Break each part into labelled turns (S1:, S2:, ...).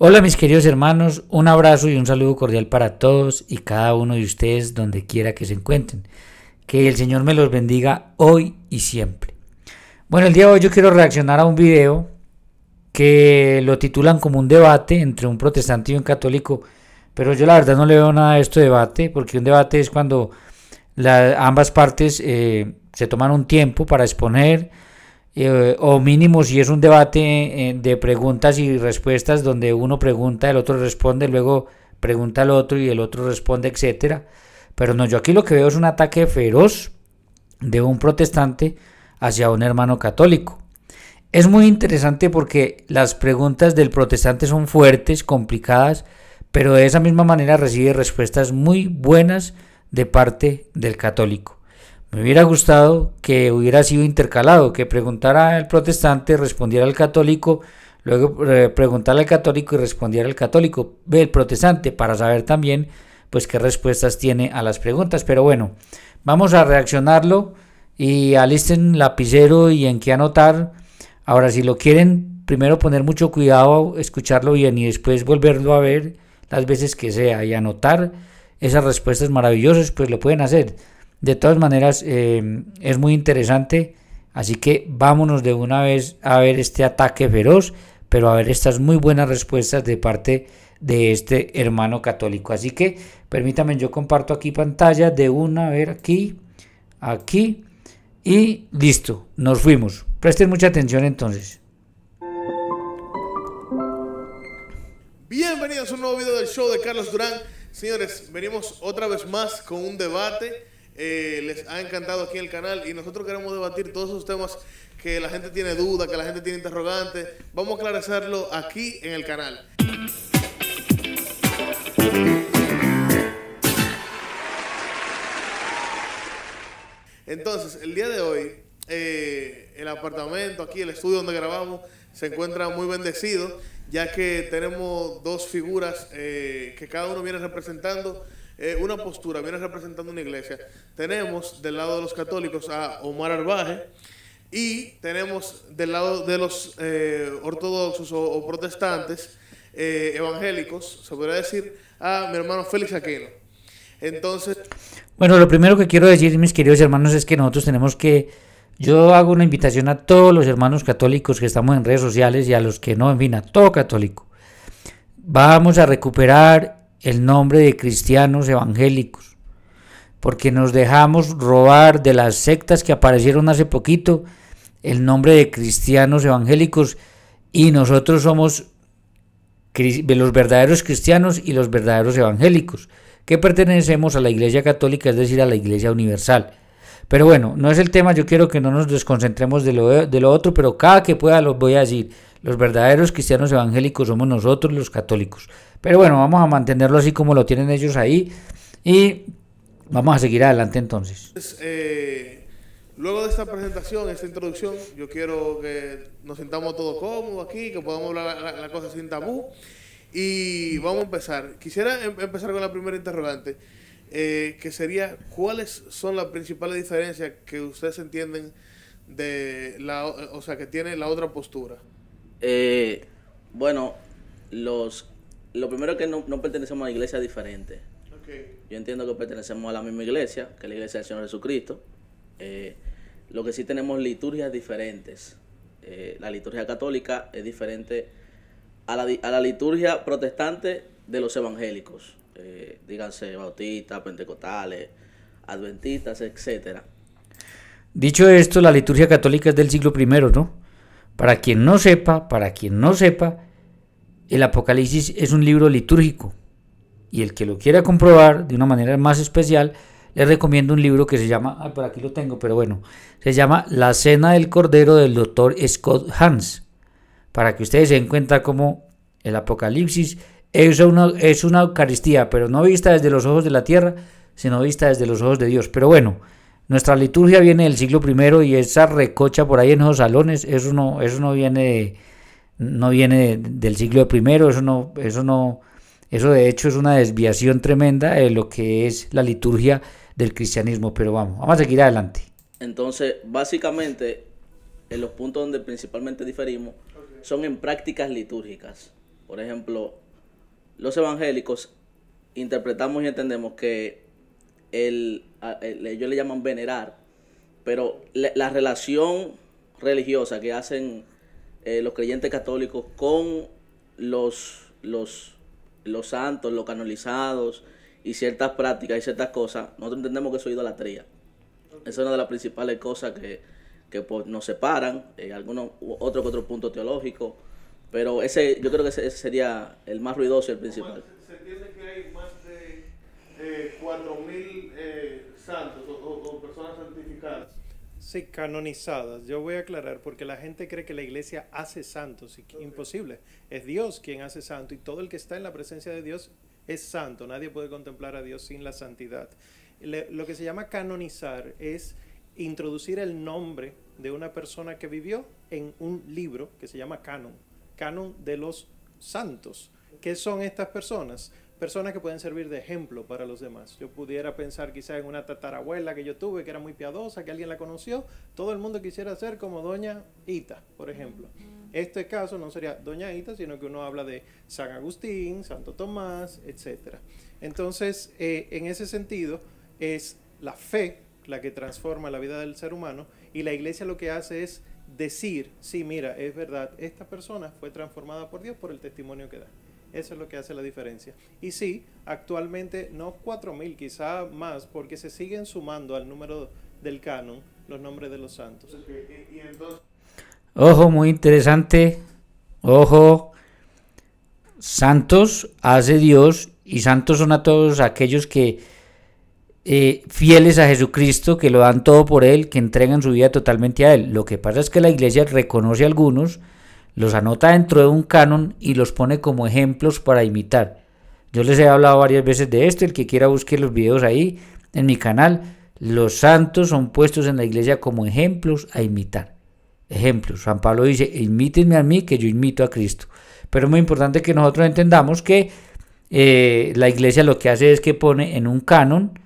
S1: Hola mis queridos hermanos, un abrazo y un saludo cordial para todos y cada uno de ustedes donde quiera que se encuentren. Que el Señor me los bendiga hoy y siempre. Bueno, el día de hoy yo quiero reaccionar a un video que lo titulan como un debate entre un protestante y un católico, pero yo la verdad no le veo nada a este debate, porque un debate es cuando ambas partes eh, se toman un tiempo para exponer, eh, o mínimo si es un debate eh, de preguntas y respuestas donde uno pregunta, el otro responde, luego pregunta al otro y el otro responde, etcétera. Pero no, yo aquí lo que veo es un ataque feroz de un protestante hacia un hermano católico. Es muy interesante porque las preguntas del protestante son fuertes, complicadas, pero de esa misma manera recibe respuestas muy buenas de parte del católico. Me hubiera gustado que hubiera sido intercalado, que preguntara el protestante, respondiera el católico, luego eh, preguntarle preguntara al católico y respondiera el católico, el protestante, para saber también pues qué respuestas tiene a las preguntas. Pero bueno, vamos a reaccionarlo y alisten lapicero y en qué anotar. Ahora, si lo quieren, primero poner mucho cuidado, escucharlo bien y después volverlo a ver las veces que sea y anotar esas respuestas maravillosas, pues lo pueden hacer. De todas maneras, eh, es muy interesante. Así que vámonos de una vez a ver este ataque feroz, pero a ver estas muy buenas respuestas de parte de este hermano católico. Así que permítanme, yo comparto aquí pantalla de una, ver aquí, aquí y listo, nos fuimos. Presten mucha atención entonces.
S2: Bienvenidos a un nuevo video del show de Carlos Durán. Señores, venimos otra vez más con un debate eh, les ha encantado aquí el canal y nosotros queremos debatir todos esos temas que la gente tiene dudas, que la gente tiene interrogantes. Vamos a aclararlo aquí en el canal. Entonces, el día de hoy, eh, el apartamento aquí, el estudio donde grabamos, se encuentra muy bendecido, ya que tenemos dos figuras eh, que cada uno viene representando eh, una postura, viene representando una iglesia. Tenemos del lado de los católicos a Omar Arbaje y tenemos del lado de los eh, ortodoxos o, protestantes eh, evangélicos, se podría decir, a mi hermano Félix Aquino. Entonces...
S1: Bueno, lo primero que quiero decir, mis queridos hermanos, es que nosotros tenemos que... Yo hago una invitación a todos los hermanos católicos que estamos en redes sociales y a los que no, en fin, a todo católico. Vamos a recuperar el nombre de cristianos evangélicos, porque nos dejamos robar de las sectas que aparecieron hace poquito el nombre de cristianos evangélicos y nosotros somos los verdaderos cristianos y los verdaderos evangélicos, que pertenecemos a la Iglesia Católica, es decir, a la Iglesia Universal. Pero bueno, no es el tema, yo quiero que no nos desconcentremos de lo, de lo otro, pero cada que pueda lo voy a decir. Los verdaderos cristianos evangélicos somos nosotros los católicos. Pero bueno, vamos a mantenerlo así como lo tienen ellos ahí y vamos a seguir adelante entonces. Pues, eh,
S2: luego de esta presentación, esta introducción, yo quiero que nos sintamos todos cómodos aquí, que podamos hablar la, la cosa sin tabú y vamos a empezar. Quisiera em, empezar con la primera interrogante. Eh, que sería, ¿cuáles son las principales diferencias que ustedes entienden de la, o sea, que tiene la otra postura?
S3: Eh, bueno, los, lo primero es que no, pertenecemos a una iglesia diferente Yo entiendo que pertenecemos a la misma iglesia, que es la iglesia del Señor Jesucristo. Eh, lo que sí tenemos liturgias diferentes. Eh, la liturgia católica es diferente a la, a la liturgia protestante de los evangélicos. díganse bautistas, pentecostales, adventistas, etcétera.
S1: Dicho esto, la liturgia católica es del siglo I, ¿no? Para quien no sepa, para quien no sepa, el Apocalipsis es un libro litúrgico. Y el que lo quiera comprobar de una manera más especial, le recomiendo un libro que se llama, por aquí lo tengo, pero bueno, se llama La Cena del Cordero del doctor Scott Hans. Para que ustedes se den cuenta cómo el Apocalipsis es una Eucaristía, pero no vista desde los ojos de la tierra, sino vista desde los ojos de Dios. Pero bueno, nuestra liturgia viene del siglo I y esa recocha por ahí en los salones, eso no, eso no viene no viene del siglo I, eso no, eso no, eso de hecho es una desviación tremenda de lo que es la liturgia del cristianismo, pero vamos, vamos a seguir adelante.
S3: Entonces, básicamente, en los puntos donde principalmente diferimos son en prácticas litúrgicas. Por ejemplo, los evangélicos interpretamos y entendemos que el eh, ellos le llaman venerar, pero la, relación religiosa que hacen eh, los creyentes católicos con los, los, los santos, los canonizados y ciertas prácticas y ciertas cosas, nosotros entendemos que eso es idolatría. Esa es una de las principales cosas que, que pues, nos separan, eh, algunos otro que otro punto teológico, pero ese yo creo que ese, sería el más ruidoso y el principal.
S2: Se entiende que hay más de 4.000 santos o, personas santificadas.
S4: Sí, canonizadas. Yo voy a aclarar porque la gente cree que la iglesia hace santos. Imposible. Es Dios quien hace santo y todo el que está en la presencia de Dios es santo. Nadie puede contemplar a Dios sin la santidad. lo que se llama canonizar es introducir el nombre de una persona que vivió en un libro que se llama canon. Canon de los santos. ¿Qué son estas personas? personas que pueden servir de ejemplo para los demás. Yo pudiera pensar quizás en una tatarabuela que yo tuve, que era muy piadosa, que alguien la conoció, todo el mundo quisiera ser como doña Ita, por ejemplo. Este caso no sería doña Ita, sino que uno habla de San Agustín, Santo Tomás, etc. Entonces, eh, en ese sentido, es la fe la que transforma la vida del ser humano y la iglesia lo que hace es decir, sí, mira, es verdad, esta persona fue transformada por Dios por el testimonio que da. Eso es lo que hace la diferencia. Y sí, actualmente no 4.000, quizá más, porque se siguen sumando al número del canon los nombres de los santos.
S1: Ojo, muy interesante. Ojo, santos hace Dios y santos son a todos aquellos que eh, fieles a Jesucristo, que lo dan todo por Él, que entregan su vida totalmente a Él. Lo que pasa es que la iglesia reconoce a algunos los anota dentro de un canon y los pone como ejemplos para imitar. Yo les he hablado varias veces de esto, el que quiera busque los videos ahí en mi canal. Los santos son puestos en la iglesia como ejemplos a imitar. Ejemplos. San Pablo dice, imítenme a mí que yo imito a Cristo. Pero es muy importante que nosotros entendamos que eh, la iglesia lo que hace es que pone en un canon,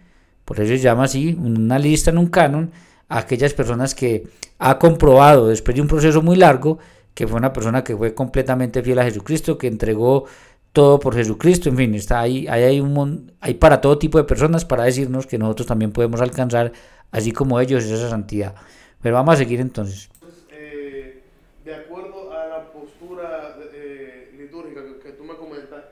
S1: por eso se llama así, una lista en un canon, a aquellas personas que ha comprobado después de un proceso muy largo que fue una persona que fue completamente fiel a Jesucristo, que entregó todo por Jesucristo, en fin, está ahí, hay, un, hay para todo tipo de personas para decirnos que nosotros también podemos alcanzar, así como ellos, esa santidad. Pero vamos a seguir entonces. entonces pues, eh, de acuerdo a la
S2: postura eh, litúrgica que, tú me comentas,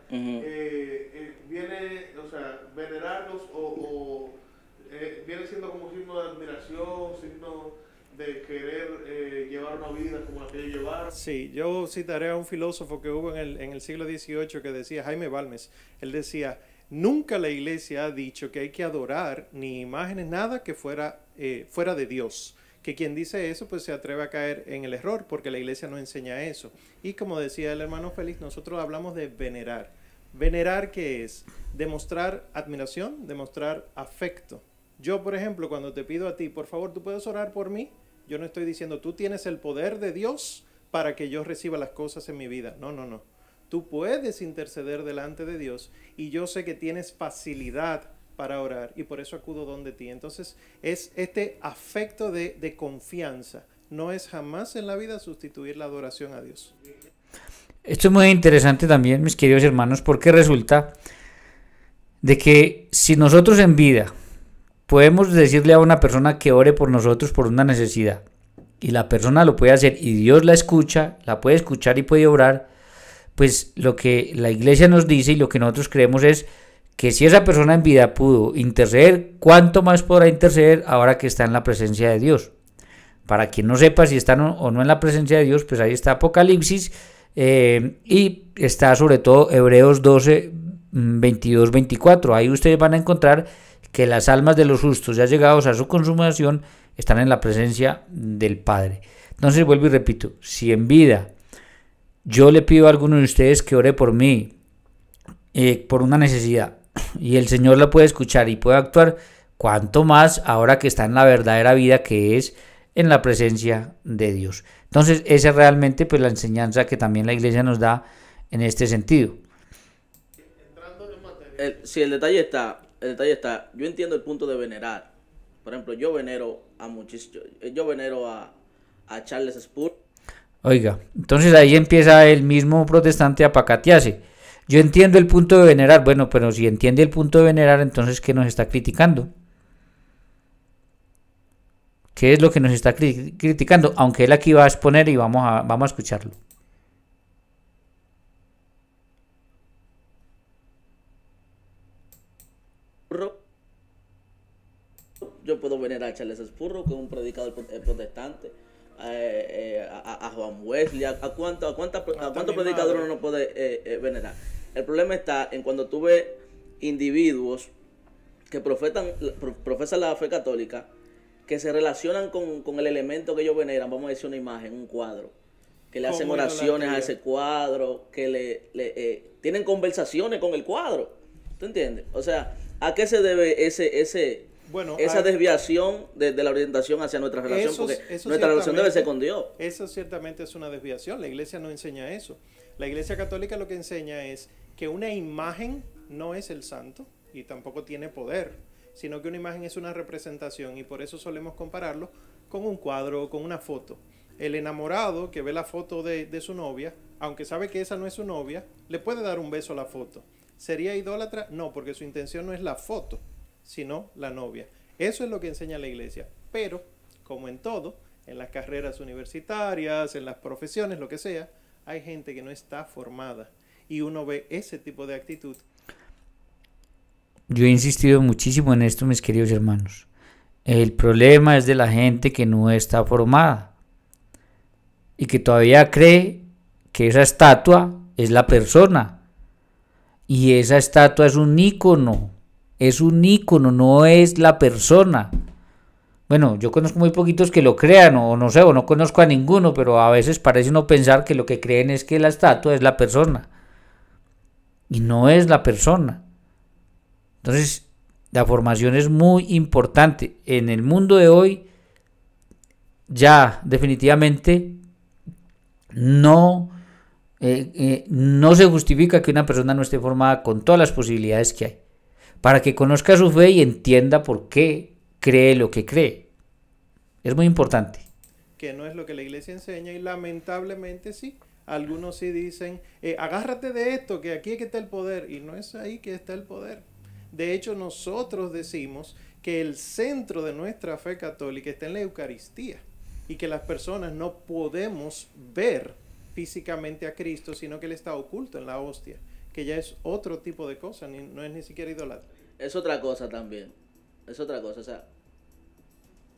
S2: una vida como la llevar
S4: Sí, yo citaré a un filósofo que hubo en el, siglo XVIII que decía, Jaime Balmes, él decía, nunca la iglesia ha dicho que hay que adorar ni imágenes, nada que fuera, eh, fuera de Dios. Que quien dice eso pues se atreve a caer en el error porque la iglesia no enseña eso. Y como decía el hermano Félix, nosotros hablamos de venerar. Venerar qué es? Demostrar admiración, demostrar afecto. Yo, por ejemplo, cuando te pido a ti, por favor, tú puedes orar por mí, yo no estoy diciendo, tú tienes el poder de Dios para que yo reciba las cosas en mi vida. No, no, no. Tú puedes interceder delante de Dios y yo sé que tienes facilidad para orar y por eso acudo donde ti. Entonces es este afecto de, de confianza. No es jamás en la vida sustituir la adoración a Dios.
S1: Esto es muy interesante también, mis queridos hermanos, porque resulta de que si nosotros en vida Podemos decirle a una persona que ore por nosotros por una necesidad y la persona lo puede hacer y Dios la escucha, la puede escuchar y puede orar, pues lo que la iglesia nos dice y lo que nosotros creemos es que si esa persona en vida pudo interceder, ¿cuánto más podrá interceder ahora que está en la presencia de Dios? Para quien no sepa si está o no en la presencia de Dios, pues ahí está Apocalipsis eh, y está sobre todo Hebreos 12, 22, 24. Ahí ustedes van a encontrar que las almas de los justos ya llegados a su consumación están en la presencia del Padre. Entonces vuelvo y repito, si en vida yo le pido a alguno de ustedes que ore por mí, eh, por una necesidad, y el Señor la puede escuchar y puede actuar, cuanto más ahora que está en la verdadera vida que es en la presencia de Dios. Entonces, esa es realmente pues, la enseñanza que también la iglesia nos da en este sentido.
S3: Eh, si el detalle está, el detalle está, yo entiendo el punto de venerar. Por ejemplo, yo venero a muchísimo, eh, yo venero a, a Charles Spur.
S1: Oiga, entonces ahí empieza el mismo protestante a pacatearse. Yo entiendo el punto de venerar, bueno, pero si entiende el punto de venerar, entonces ¿qué nos está criticando? ¿Qué es lo que nos está criticando? Aunque él aquí va a exponer y vamos vamos a escucharlo.
S3: yo puedo venerar a Charles Spurro, que es un predicador eh, protestante, eh, eh, a, Juan Wesley, a, cuántos a cuánta, ah, cuánto predicador uno puede venerar. El problema está en cuando tú ves individuos que profetan, profesan la fe católica, que se relacionan con, el elemento que ellos veneran, vamos a decir una imagen, un cuadro, que le hacen oraciones a ese cuadro, que le, tienen conversaciones con el cuadro. ¿Tú entiendes? O sea, ¿a qué se debe ese, ese, bueno, esa desviación de, la orientación hacia nuestra relación, porque nuestra relación debe ser con Dios.
S4: Eso ciertamente es una desviación, la iglesia no enseña eso. La iglesia católica lo que enseña es que una imagen no es el santo y tampoco tiene poder, sino que una imagen es una representación y por eso solemos compararlo con un cuadro o con una foto. El enamorado que ve la foto de su novia, aunque sabe que esa no es su novia, le puede dar un beso a la foto. ¿Sería idólatra? No, porque su intención no es la foto, sino la novia. Eso es lo que enseña la iglesia. Pero, como en todo, en las carreras universitarias, en las profesiones, lo que sea, hay gente que no está formada y uno ve ese tipo de actitud.
S1: Yo he insistido muchísimo en esto, mis queridos hermanos. El problema es de la gente que no está formada y que todavía cree que esa estatua es la persona y esa estatua es un ícono es un ícono, no es la persona. Bueno, yo conozco muy poquitos que lo crean, o no sé, o no conozco a ninguno, pero a veces parece uno pensar que lo que creen es que la estatua es la persona. Y no es la persona. Entonces, la formación es muy importante. En el mundo de hoy, ya definitivamente no, eh, eh, no se justifica que una persona no esté formada con todas las posibilidades que hay para que conozca su fe y entienda por qué cree lo que cree. Es muy importante.
S4: Que no es lo que la iglesia enseña y lamentablemente sí. Algunos sí dicen, eh, agárrate de esto, que aquí es que está el poder. Y no es ahí que está el poder. De hecho, nosotros decimos que el centro de nuestra fe católica está en la Eucaristía y que las personas no podemos ver físicamente a Cristo, sino que Él está oculto en la hostia que ya es otro tipo de cosa, no es ni siquiera idolatría. Es
S3: otra cosa también, es otra cosa, o sea,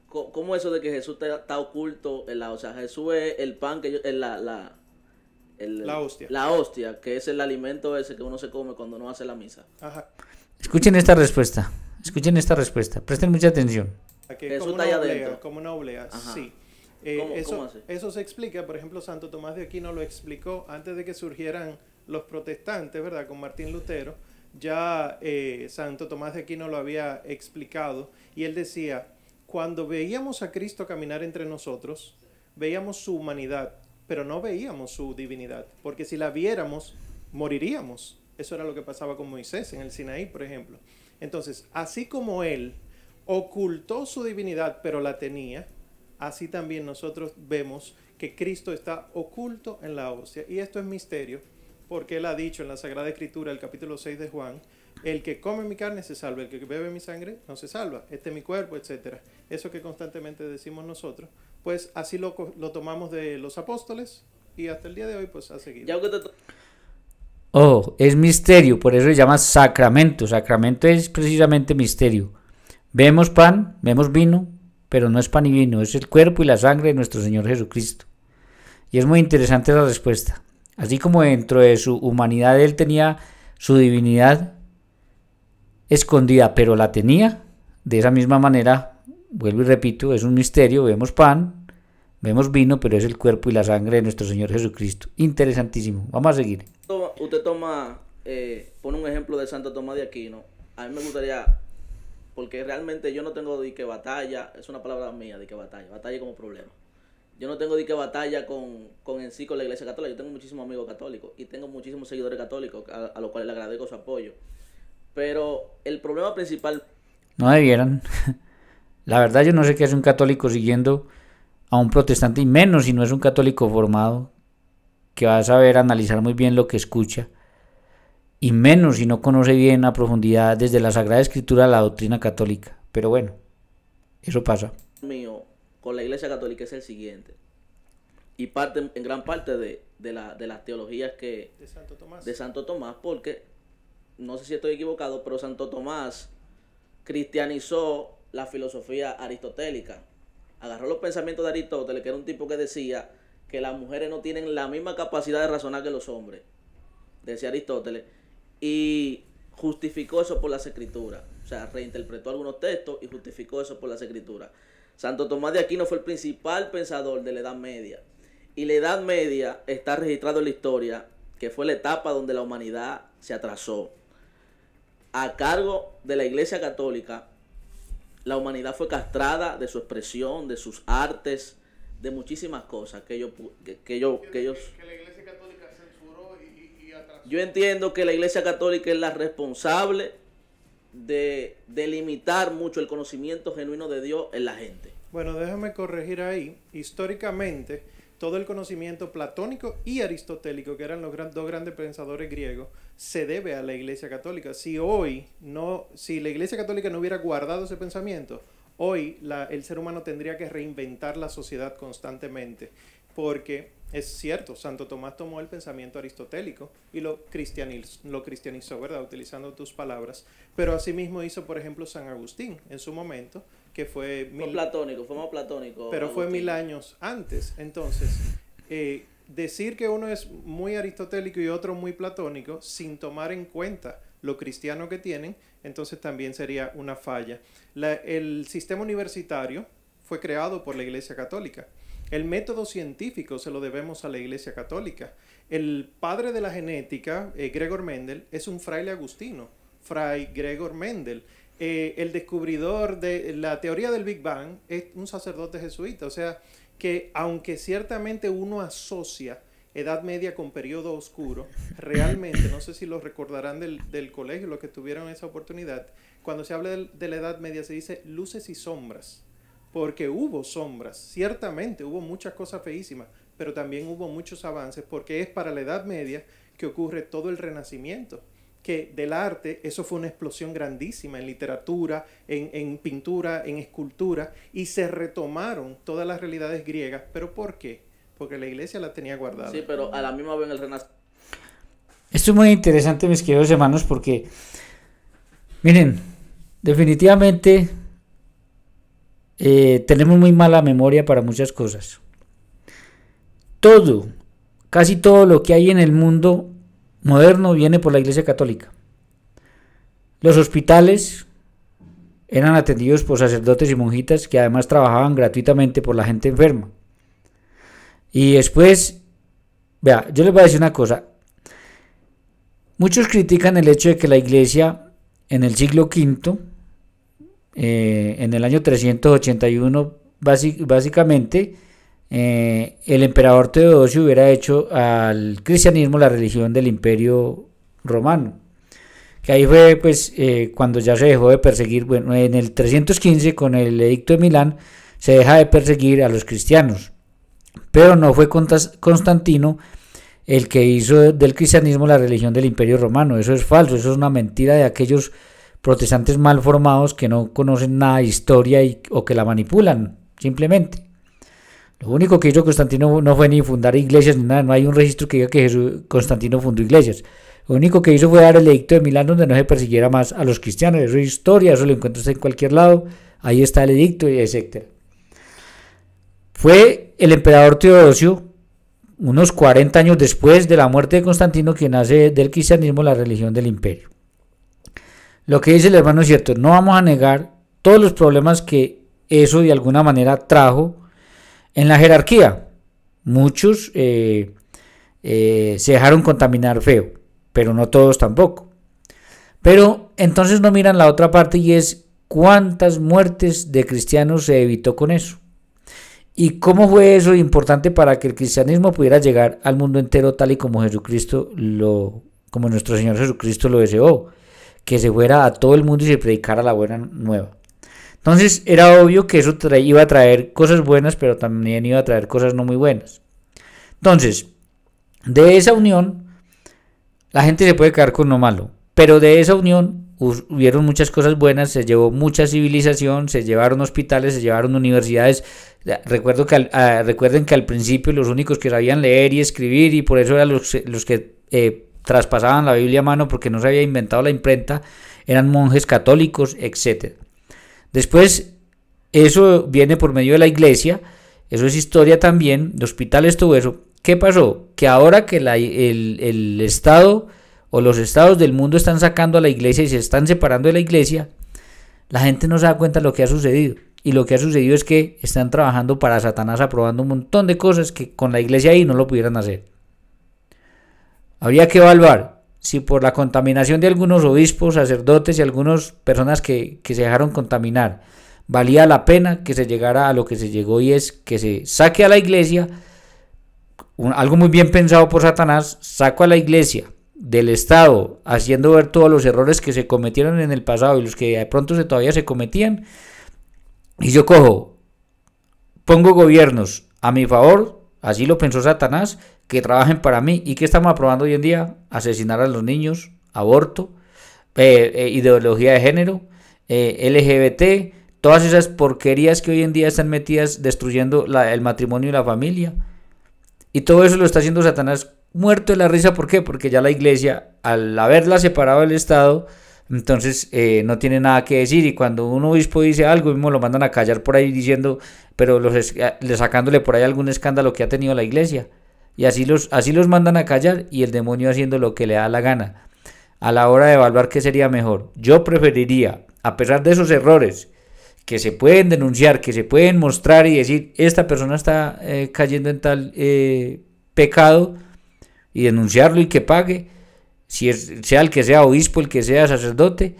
S3: ¿cómo eso de que Jesús está, oculto en la, o sea, Jesús es el pan que yo, en la, la, el, la hostia. La hostia, que es el alimento ese que uno se come cuando no hace la misa. Ajá.
S1: Escuchen esta respuesta, escuchen esta respuesta, presten mucha atención.
S4: Jesús como está Como una oblea, sí. Eh, ¿Cómo, eso, eso se explica, por ejemplo, Santo Tomás de Aquino lo explicó antes de que surgieran los protestantes, ¿verdad? Con Martín Lutero, ya eh, Santo Tomás de Aquino lo había explicado y él decía, cuando veíamos a Cristo caminar entre nosotros, veíamos su humanidad, pero no veíamos su divinidad, porque si la viéramos, moriríamos. Eso era lo que pasaba con Moisés en el Sinaí, por ejemplo. Entonces, así como él ocultó su divinidad, pero la tenía, así también nosotros vemos que Cristo está oculto en la hostia. Y esto es misterio, porque él ha dicho en la Sagrada Escritura, el capítulo 6 de Juan, el que come mi carne se salva, el que bebe mi sangre no se salva, este es mi cuerpo, etc. Eso que constantemente decimos nosotros, pues así lo, lo tomamos de los apóstoles y hasta el día de hoy pues ha seguido.
S1: Oh, es misterio, por eso se llama sacramento. Sacramento es precisamente misterio. Vemos pan, vemos vino, pero no es pan y vino, es el cuerpo y la sangre de nuestro Señor Jesucristo. Y es muy interesante la respuesta. Así como dentro de su humanidad él tenía su divinidad escondida, pero la tenía, de esa misma manera, vuelvo y repito, es un misterio, vemos pan, vemos vino, pero es el cuerpo y la sangre de nuestro Señor Jesucristo. Interesantísimo. Vamos a seguir.
S3: Usted toma, eh, pone un ejemplo de Santo Tomás de Aquino. A mí me gustaría, porque realmente yo no tengo de que batalla, es una palabra mía, de que batalla, batalla como problema. Yo no tengo de que batalla con, con en sí con la iglesia católica. Yo tengo muchísimos amigos católicos y tengo muchísimos seguidores católicos a, los cuales le agradezco su apoyo. Pero el problema principal...
S1: No debieran. La verdad yo no sé qué hace un católico siguiendo a un protestante y menos si no es un católico formado que va a saber analizar muy bien lo que escucha y menos si no conoce bien a profundidad desde la Sagrada Escritura la doctrina católica. Pero bueno, eso pasa.
S3: Mío con la Iglesia Católica es el siguiente. Y parte, en gran parte de, de, las teologías que...
S4: De Santo Tomás. De
S3: Santo Tomás, porque, no sé si estoy equivocado, pero Santo Tomás cristianizó la filosofía aristotélica. Agarró los pensamientos de Aristóteles, que era un tipo que decía que las mujeres no tienen la misma capacidad de razonar que los hombres, decía Aristóteles, y justificó eso por las escrituras. O sea, reinterpretó algunos textos y justificó eso por las escrituras. Santo Tomás de Aquino fue el principal pensador de la Edad Media. Y la Edad Media está registrado en la historia que fue la etapa donde la humanidad se atrasó. A cargo de la Iglesia Católica, la humanidad fue castrada de su expresión, de sus artes, de muchísimas cosas que ellos... Que, la Iglesia Católica censuró y atrasó. Yo entiendo que la Iglesia Católica es la responsable de, delimitar mucho el conocimiento genuino de Dios en la gente.
S4: Bueno, déjame corregir ahí. Históricamente, todo el conocimiento platónico y aristotélico, que eran los dos grandes pensadores griegos, se debe a la Iglesia Católica. Si hoy no, si la Iglesia Católica no hubiera guardado ese pensamiento, hoy el ser humano tendría que reinventar la sociedad constantemente porque es cierto, Santo Tomás tomó el pensamiento aristotélico y lo, cristianizó, ¿verdad? Utilizando tus palabras. Pero asimismo hizo, por ejemplo, San Agustín en su momento, que fue... Mil... Fue platónico, fue más platónico. Pero fue mil años antes. Entonces, eh, decir que uno es muy aristotélico y otro muy platónico sin tomar en cuenta lo cristiano que tienen, entonces también sería una falla. el sistema universitario fue creado por la Iglesia Católica el método científico se lo debemos a la Iglesia Católica. El padre de la genética, eh, Gregor Mendel, es un fraile agustino, fray Gregor Mendel. Eh, el descubridor de la teoría del Big Bang es un sacerdote jesuita, o sea que aunque ciertamente uno asocia Edad Media con periodo oscuro, realmente, no sé si lo recordarán del, colegio, los que tuvieron esa oportunidad, cuando se habla de la Edad Media se dice luces y sombras porque hubo sombras, ciertamente hubo muchas cosas feísimas, pero también hubo muchos avances, porque es para la Edad Media que ocurre todo el Renacimiento, que del arte eso fue una explosión grandísima en literatura, en, pintura, en escultura, y se retomaron todas las realidades griegas, pero ¿por qué? Porque la iglesia la tenía guardada. Sí, pero a la misma vez en el Renacimiento.
S1: Esto es muy interesante, mis queridos hermanos, porque, miren, definitivamente eh, tenemos muy mala memoria para muchas cosas. Todo, casi todo lo que hay en el mundo moderno viene por la Iglesia Católica. Los hospitales eran atendidos por sacerdotes y monjitas que además trabajaban gratuitamente por la gente enferma. Y después, vea, yo les voy a decir una cosa. Muchos critican el hecho de que la iglesia en el siglo V eh, en el año 381, básicamente, eh, el emperador Teodosio hubiera hecho al cristianismo la religión del imperio romano. Que ahí fue pues eh, cuando ya se dejó de perseguir, bueno, en el 315 con el edicto de Milán se deja de perseguir a los cristianos. Pero no fue Constantino el que hizo del cristianismo la religión del imperio romano. Eso es falso, eso es una mentira de aquellos protestantes mal formados que no conocen nada de historia o que la manipulan, simplemente. Lo único que hizo Constantino no fue ni fundar iglesias ni nada, no hay un registro que diga que Constantino fundó iglesias. Lo único que hizo fue dar el edicto de Milán donde no se persiguiera más a los cristianos. Eso es historia, eso lo encuentras en cualquier lado. Ahí está el edicto, etc. Fue el emperador Teodosio, unos 40 años después de la muerte de Constantino, quien hace del cristianismo la religión del imperio. Lo que dice el hermano es cierto, no vamos a negar todos los problemas que eso de alguna manera trajo en la jerarquía. Muchos eh, eh, se dejaron contaminar feo, pero no todos tampoco. Pero entonces no miran la otra parte y es cuántas muertes de cristianos se evitó con eso. ¿Y cómo fue eso importante para que el cristianismo pudiera llegar al mundo entero tal y como Jesucristo lo, como nuestro Señor Jesucristo lo deseó? que se fuera a todo el mundo y se predicara la buena nueva. Entonces era obvio que eso iba a traer cosas buenas, pero también iba a traer cosas no muy buenas. Entonces, de esa unión, la gente se puede quedar con lo malo, pero de esa unión hubieron muchas cosas buenas, se llevó mucha civilización, se llevaron hospitales, se llevaron universidades. Recuerdo que ah, recuerden que al principio los únicos que sabían leer y escribir y por eso eran los, que eh, traspasaban la Biblia a mano porque no se había inventado la imprenta, eran monjes católicos, etc. Después, eso viene por medio de la iglesia, eso es historia también, de hospitales, todo eso. ¿Qué pasó? Que ahora que el, el Estado o los estados del mundo están sacando a la iglesia y se están separando de la iglesia, la gente no se da cuenta de lo que ha sucedido. Y lo que ha sucedido es que están trabajando para Satanás aprobando un montón de cosas que con la iglesia ahí no lo pudieran hacer. Habría que evaluar si por la contaminación de algunos obispos, sacerdotes y algunas personas que, se dejaron contaminar, valía la pena que se llegara a lo que se llegó y es que se saque a la iglesia, un, algo muy bien pensado por Satanás, saco a la iglesia del Estado, haciendo ver todos los errores que se cometieron en el pasado y los que de pronto se, todavía se cometían, y yo cojo, pongo gobiernos a mi favor, así lo pensó Satanás, que trabajen para mí. ¿Y que estamos aprobando hoy en día? Asesinar a los niños, aborto, eh, eh, ideología de género, eh, LGBT, todas esas porquerías que hoy en día están metidas destruyendo el matrimonio y la familia. Y todo eso lo está haciendo Satanás muerto de la risa. ¿Por qué? Porque ya la iglesia, al haberla separado del Estado, entonces no tiene nada que decir. Y cuando un obispo dice algo, mismo lo mandan a callar por ahí diciendo, pero los, sacándole por ahí algún escándalo que ha tenido la iglesia. Y así los, así los mandan a callar y el demonio haciendo lo que le da la gana. A la hora de evaluar qué sería mejor, yo preferiría, a pesar de esos errores que se pueden denunciar, que se pueden mostrar y decir, esta persona está eh, cayendo en tal eh, pecado y denunciarlo y que pague, si sea el que sea obispo, el que sea sacerdote,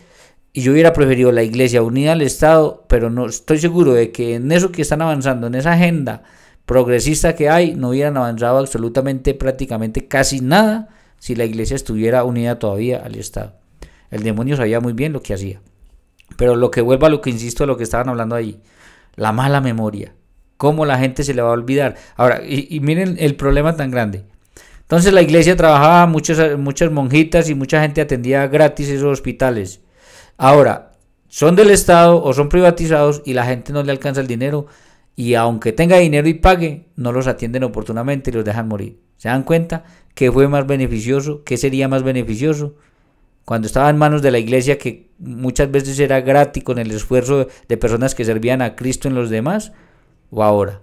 S1: y yo hubiera preferido la iglesia unida al Estado, pero no estoy seguro de que en eso que están avanzando, en esa agenda, progresista que hay, no hubieran avanzado absolutamente, prácticamente casi nada si la iglesia estuviera unida todavía al Estado. El demonio sabía muy bien lo que hacía. Pero lo que vuelva a lo que insisto, a lo que estaban hablando ahí, la mala memoria. ¿Cómo la gente se le va a olvidar? Ahora, y, miren el problema tan grande. Entonces la iglesia trabajaba, muchas, muchas monjitas y mucha gente atendía gratis esos hospitales. Ahora, son del Estado o son privatizados y la gente no le alcanza el dinero y aunque tenga dinero y pague, no los atienden oportunamente y los dejan morir. ¿Se dan cuenta? ¿Qué fue más beneficioso? ¿Qué sería más beneficioso? Cuando estaba en manos de la iglesia, que muchas veces era gratis con el esfuerzo de personas que servían a Cristo en los demás, o ahora.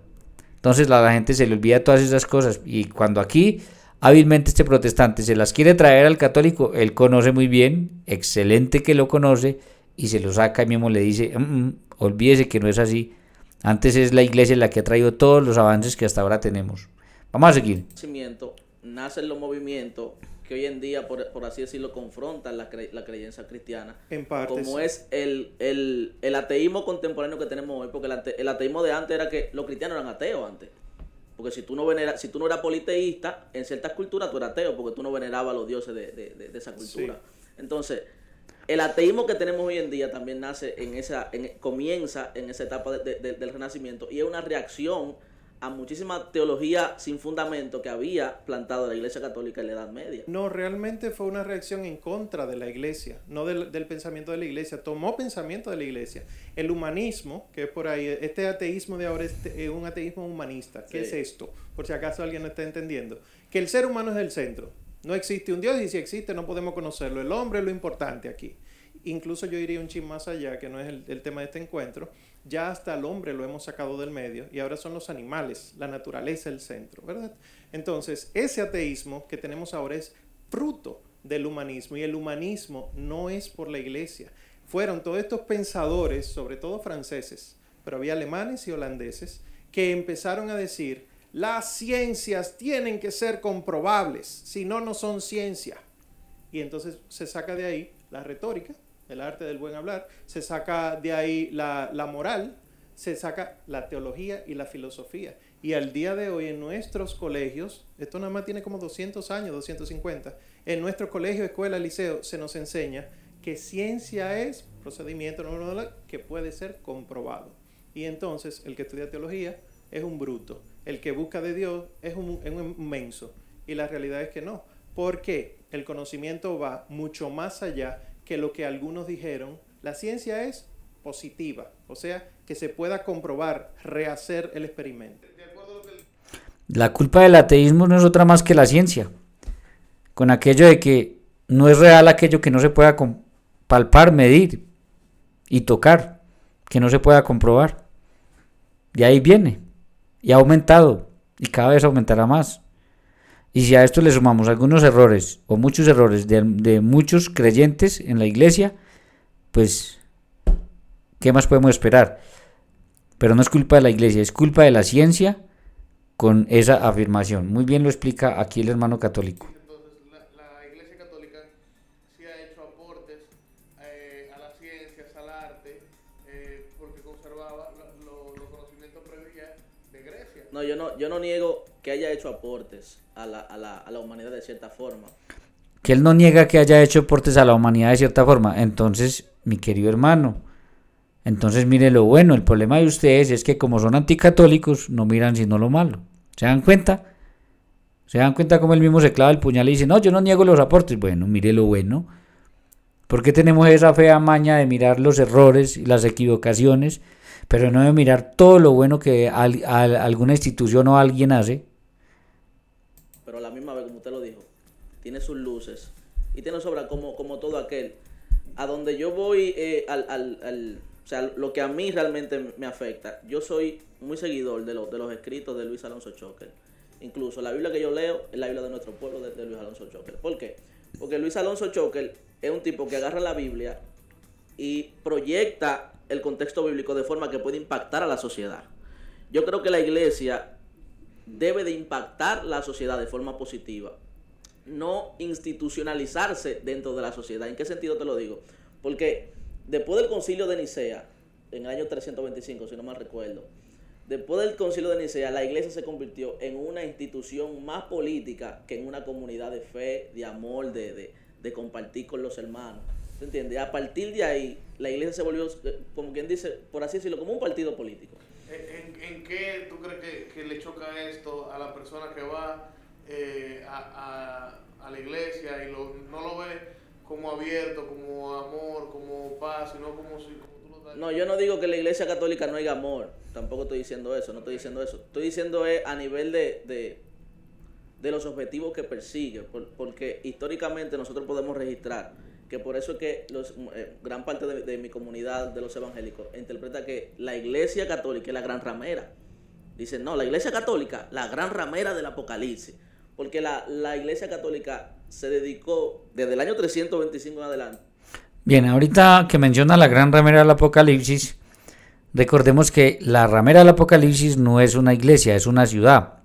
S1: Entonces la gente se le olvida todas esas cosas. Y cuando aquí hábilmente este protestante se las quiere traer al católico, él conoce muy bien, excelente que lo conoce, y se lo saca y mismo le dice, mm, mm, "olvíese que no es así, antes es la iglesia la que ha traído todos los avances que hasta ahora tenemos. Vamos a seguir.
S3: Nacen los movimientos que hoy en día, por, por así decirlo, confrontan la, creencia cristiana.
S4: En parte, Como es
S3: el, el, ateísmo contemporáneo que tenemos hoy, porque el, ateísmo de antes era que los cristianos eran ateos antes. Porque si tú no venera si tú no eras politeísta, en ciertas culturas tú eras ateo, porque tú no venerabas a los dioses de, de, esa cultura. Entonces, el ateísmo que tenemos hoy en día también nace en esa, comienza en esa etapa del Renacimiento y es una reacción a muchísima teología sin fundamento que había plantado la Iglesia Católica en la Edad Media.
S4: No, realmente fue una reacción en contra de la Iglesia, no del, pensamiento de la Iglesia, tomó pensamiento de la Iglesia. El humanismo, que es por ahí, este ateísmo de ahora es, un ateísmo humanista. ¿Qué es esto? Por si acaso alguien no está entendiendo. Que el ser humano es el centro no existe un Dios y si existe no podemos conocerlo. El hombre es lo importante aquí. Incluso yo iría un chin más allá, que no es el, tema de este encuentro. Ya hasta el hombre lo hemos sacado del medio y ahora son los animales, la naturaleza el centro, ¿verdad? Entonces, ese ateísmo que tenemos ahora es fruto del humanismo y el humanismo no es por la iglesia. Fueron todos estos pensadores, sobre todo franceses, pero había alemanes y holandeses, que empezaron a decir las ciencias tienen que ser comprobables, si no, no son ciencia. Y entonces se saca de ahí la retórica, el arte del buen hablar, se saca de ahí la, moral, se saca la teología y la filosofía. Y al día de hoy en nuestros colegios, esto nada más tiene como 200 años, 250, en nuestro colegio, escuela, liceo, se nos enseña que ciencia es procedimiento que puede ser comprobado. Y entonces el que estudia teología es un bruto, el que busca de Dios es un, inmenso. Y la realidad es que no. Porque el conocimiento va mucho más allá que lo que algunos dijeron. La ciencia es positiva, o sea, que se pueda comprobar, rehacer el experimento.
S1: La culpa del ateísmo no es otra más que la ciencia, con aquello de que no es real aquello que no se pueda palpar, medir y tocar, que no se pueda comprobar. De ahí viene y ha aumentado y cada vez aumentará más. Y si a esto le sumamos algunos errores o muchos errores de, de muchos creyentes en la iglesia, pues, ¿qué más podemos esperar? Pero no es culpa de la iglesia, es culpa de la ciencia con esa afirmación. Muy bien lo explica aquí el hermano católico.
S3: yo no, niego que haya hecho aportes a la, a la humanidad de cierta forma.
S1: Que él no niega que haya hecho aportes a la humanidad de cierta forma. Entonces, mi querido hermano, entonces mire lo bueno. El problema de ustedes es que como son anticatólicos, no miran sino lo malo. ¿Se dan cuenta? ¿Se dan cuenta como él mismo se clava el puñal y dice, no, yo no niego los aportes? Bueno, mire lo bueno. ¿Por qué tenemos esa fea maña de mirar los errores y las equivocaciones? pero no debe mirar todo lo bueno que alguna institución o alguien hace.
S3: Pero a la misma vez, como usted lo dijo, tiene sus luces y tiene sobra como, como todo aquel. A donde yo voy, eh, al, o sea, lo que a mí realmente me afecta, yo soy muy seguidor de, los de los escritos de Luis Alonso Choker. Incluso la Biblia que yo leo es la Biblia de nuestro pueblo de, Luis Alonso Choker. ¿Por qué? Porque Luis Alonso Choker es un tipo que agarra la Biblia y proyecta el contexto bíblico de forma que puede impactar a la sociedad. Yo creo que la iglesia debe de impactar la sociedad de forma positiva, no institucionalizarse dentro de la sociedad. ¿En qué sentido te lo digo? Porque después del concilio de Nicea, en el año 325, si no mal recuerdo, después del concilio de Nicea, la iglesia se convirtió en una institución más política que en una comunidad de fe, de amor, de, de compartir con los hermanos. ¿Se entiende? A partir de ahí, la iglesia se volvió, eh, como quien dice, por así decirlo, como un partido político.
S2: ¿En, qué tú crees que, le choca esto a la persona que va eh, a, la iglesia y no lo ve como abierto, como amor, como paz, sino como si...
S3: no, yo no digo que en la iglesia católica no haya amor, tampoco estoy diciendo eso, no estoy diciendo eso. Estoy diciendo es a nivel de, los objetivos que persigue, porque históricamente nosotros podemos registrar que por eso es que eh, gran parte de, mi comunidad de los evangélicos interpreta que la iglesia católica es la gran ramera. Dicen, no, la iglesia católica, la gran ramera del apocalipsis. Porque la, la iglesia católica se dedicó desde el año 325 en adelante.
S1: Bien, ahorita que menciona la gran ramera del apocalipsis, recordemos que la ramera del apocalipsis no es una iglesia, es una ciudad.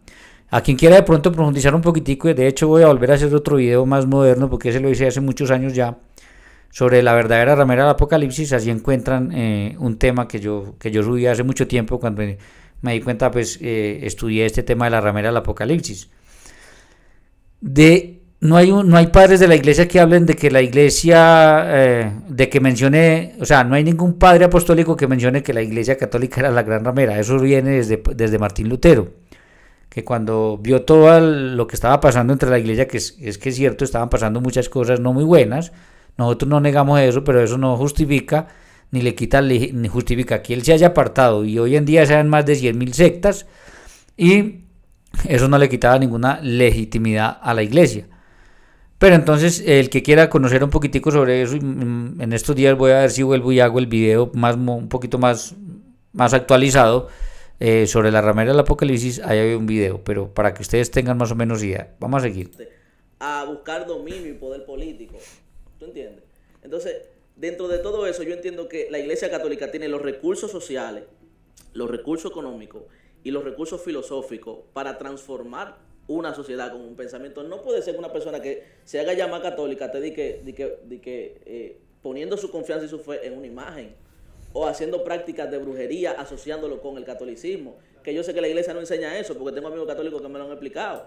S1: A quien quiera de pronto profundizar un poquitico, de hecho voy a volver a hacer otro video más moderno porque ese lo hice hace muchos años ya, sobre la verdadera ramera del apocalipsis, así encuentran eh, un tema que yo, que yo subí hace mucho tiempo cuando me, di cuenta, pues eh, estudié este tema de la ramera del apocalipsis. De, no, hay no hay padres de la iglesia que hablen de que la iglesia, eh, de que mencione, o sea, no hay ningún padre apostólico que mencione que la iglesia católica era la gran ramera, eso viene desde, desde Martín Lutero que cuando vio todo lo que estaba pasando entre la iglesia, que es, es, que es cierto, estaban pasando muchas cosas no muy buenas, nosotros no negamos eso, pero eso no justifica ni le quita, ni justifica que él se haya apartado y hoy en día sean más de 100.000 sectas y eso no le quitaba ninguna legitimidad a la iglesia. Pero entonces, el que quiera conocer un poquitico sobre eso, mm, en estos días voy a ver si vuelvo y hago el video más, un poquito más, más actualizado eh, sobre la ramera del apocalipsis. Ahí hay un video, pero para que ustedes tengan más o menos idea. Vamos a seguir. A
S3: buscar dominio y poder político. ¿Tú entiendes? Entonces, dentro de todo eso, yo entiendo que la Iglesia Católica tiene los recursos sociales, los recursos económicos y los recursos filosóficos para transformar una sociedad con un pensamiento. No puede ser que una persona que se haga llamar católica te diga que, eh, poniendo su confianza y su fe en una imagen o haciendo prácticas de brujería asociándolo con el catolicismo. Que yo sé que la iglesia no enseña eso porque tengo amigos católicos que me lo han
S1: explicado.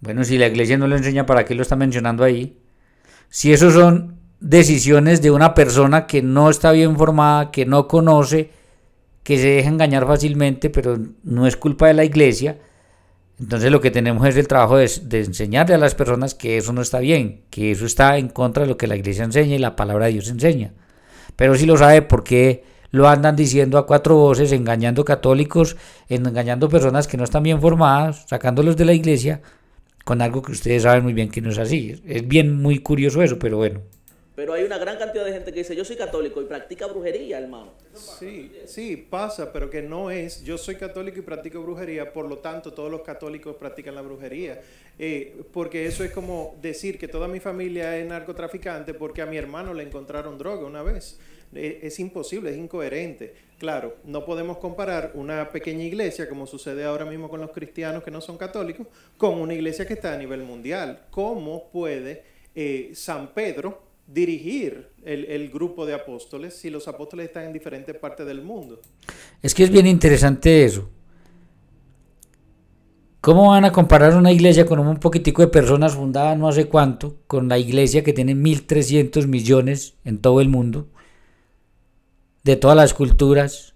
S1: Bueno, si la iglesia no lo enseña, ¿para qué lo está mencionando ahí? Si eso son decisiones de una persona que no está bien formada, que no conoce, que se deja engañar fácilmente, pero no es culpa de la iglesia, entonces lo que tenemos es el trabajo de, de, enseñarle a las personas que eso no está bien, que eso está en contra de lo que la iglesia enseña y la palabra de Dios enseña. Pero si lo sabe por qué lo andan diciendo a cuatro voces, engañando católicos, engañando personas que no están bien formadas, sacándolos de la iglesia, con algo que ustedes saben muy bien que no es así. Es bien muy curioso eso, pero bueno.
S4: Pero hay una gran cantidad de gente que dice, yo soy católico y practica brujería, hermano. Sí, sí, pasa, pero que no es, yo soy católico y practico brujería, por lo tanto todos los católicos practican la brujería. Eh, porque eso es como decir que toda mi familia es narcotraficante porque a mi hermano le encontraron droga una vez. E, es imposible, es incoherente. Claro, no podemos comparar una pequeña iglesia, como sucede ahora mismo con los cristianos que no son católicos, con una iglesia que está a nivel mundial. ¿Cómo puede eh, San Pedro dirigir el, el, grupo de apóstoles si los apóstoles están en diferentes partes del mundo?
S1: Es que es bien interesante eso. ¿Cómo van a comparar una iglesia con un poquitico de personas fundadas no hace cuánto, con la iglesia que tiene 1.300 millones en todo el mundo? de todas las culturas.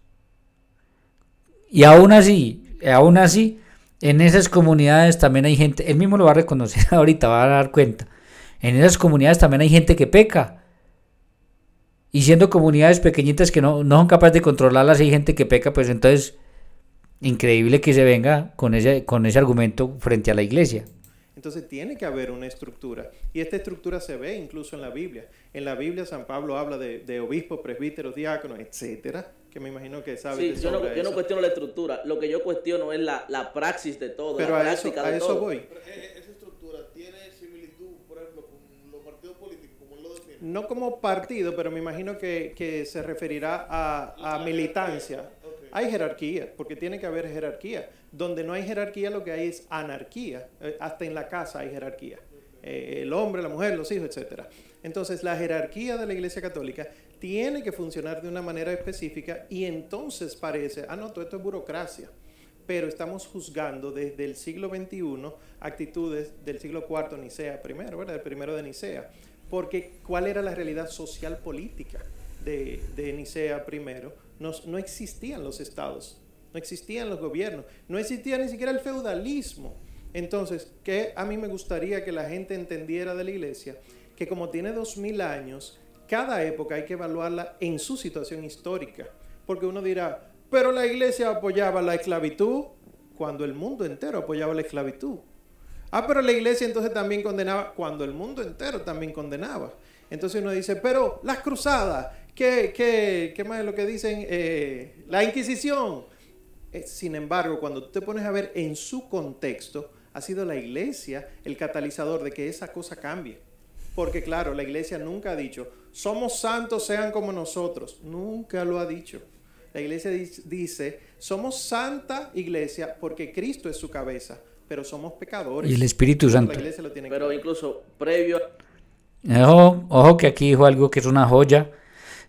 S1: Y aún así, aún así, en esas comunidades también hay gente, él mismo lo va a reconocer ahorita, va a dar cuenta. En esas comunidades también hay gente que peca. Y siendo comunidades pequeñitas que no, no son capaces de controlarlas, hay gente que peca, pues entonces, increíble que se venga con ese, con ese argumento frente a la iglesia.
S4: Entonces tiene que haber una estructura. Y esta estructura se ve incluso en la Biblia. En la Biblia San Pablo habla de, obispos, presbíteros, diáconos, etcétera, que me imagino que sabe Sí, yo, no, yo no cuestiono la
S3: estructura. Lo que yo cuestiono es la, praxis de todo.
S4: Pero la a, eso, a eso voy. Eh,
S3: eh,
S2: esa estructura tiene similitud, por ejemplo, con los partidos políticos,
S4: como lo No como partido, pero me imagino que, se referirá a, a militancia hay jerarquía, porque tiene que haber jerarquía. Donde no hay jerarquía, lo que hay es anarquía. Eh, hasta en la casa hay jerarquía. Eh, el hombre, la mujer, los hijos, etc. Entonces, la jerarquía de la Iglesia Católica tiene que funcionar de una manera específica y entonces parece, ah, no, todo esto es burocracia pero estamos juzgando desde el siglo XXI actitudes del siglo IV Nicea primero, ¿verdad? El primero de Nicea. Porque cuál era la realidad social política de, de Nicea primero no, existían los estados, no existían los gobiernos, no existía ni siquiera el feudalismo. Entonces, que a mí me gustaría que la gente entendiera de la iglesia? Que como tiene dos mil años, cada época hay que evaluarla en su situación histórica. Porque uno dirá, pero la iglesia apoyaba la esclavitud cuando el mundo entero apoyaba la esclavitud. Ah, pero la iglesia entonces también condenaba cuando el mundo entero también condenaba. Entonces uno dice, pero las cruzadas ¿Qué, más es lo que dicen? Eh, la Inquisición. Eh, sin embargo, cuando tú te pones a ver en su contexto, ha sido la iglesia el catalizador de que esa cosa cambie. Porque claro, la iglesia nunca ha dicho, somos santos, sean como nosotros. Nunca lo ha dicho. La iglesia dice, somos santa iglesia porque Cristo es su cabeza, pero somos pecadores. Y el Espíritu Santo. pero incluso previo...
S1: Eh, ojo, ojo que aquí dijo algo que es una joya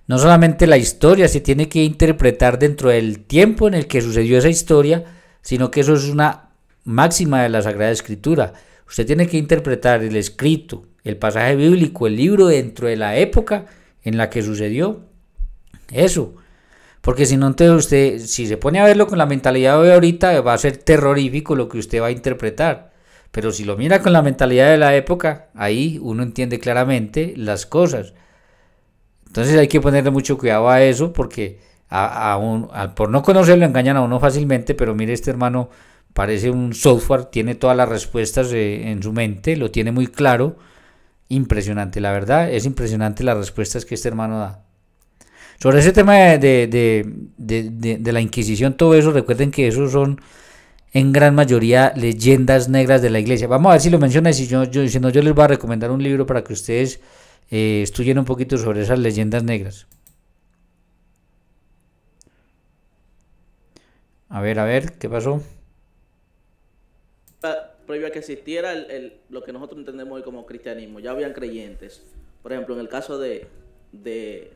S1: no solamente la historia, se tiene que interpretar dentro del tiempo en el que sucedió esa historia, sino que eso es una máxima de la Sagrada Escritura. Usted tiene que interpretar el escrito, el pasaje bíblico, el libro dentro de la época en la que sucedió. Eso. Porque si no, usted, si se pone a verlo con la mentalidad de ahorita, va a ser terrorífico lo que usted va a interpretar. Pero si lo mira con la mentalidad de la época, ahí uno entiende claramente las cosas. Entonces hay que ponerle mucho cuidado a eso porque a, por no conocerlo engañan a uno fácilmente, pero mire este hermano parece un software, tiene todas las respuestas eh, en su mente, lo tiene muy claro, impresionante, la verdad es impresionante las respuestas que este hermano da. Sobre ese tema de, de, la Inquisición, todo eso, recuerden que esos son en gran mayoría leyendas negras de la iglesia. Vamos a ver si lo menciona, y yo, yo, si no, yo les voy a recomendar un libro para que ustedes eh, Estudié un poquito sobre esas leyendas negras. A ver, a ver, ¿qué pasó?
S3: Ah, previo a que existiera lo que nosotros entendemos hoy como cristianismo, ya habían creyentes. Por ejemplo, en el caso de, de,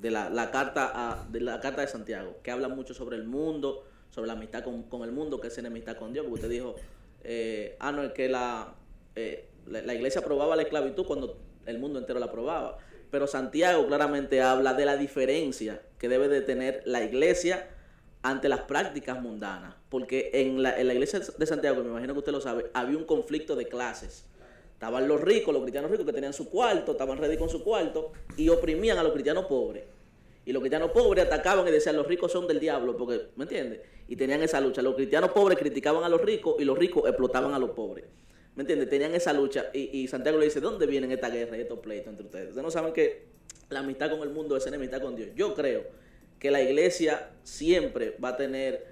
S3: la, carta de la carta de Santiago, que habla mucho sobre el mundo, sobre la amistad con, el mundo, que es enemistad con Dios, porque usted dijo, eh, ah, no, que la, eh, la, la, iglesia aprobaba la esclavitud cuando el mundo entero la aprobaba. Pero Santiago claramente habla de la diferencia que debe de tener la iglesia ante las prácticas mundanas. Porque en la, iglesia de Santiago, me imagino que usted lo sabe, había un conflicto de clases. Estaban los ricos, los cristianos ricos que tenían su cuarto, estaban ready con su cuarto y oprimían a los cristianos pobres. Y los cristianos pobres atacaban y decían, los ricos son del diablo, porque, ¿me entiende?, Y tenían esa lucha. Los cristianos pobres criticaban a los ricos y los ricos explotaban a los pobres. ¿Me entiendes? Tenían esa lucha. Y, Santiago le dice, ¿dónde vienen esta guerra y estos pleitos entre ustedes? Ustedes no saben que la amistad con el mundo es enemistad con Dios. Yo creo que la iglesia siempre va a tener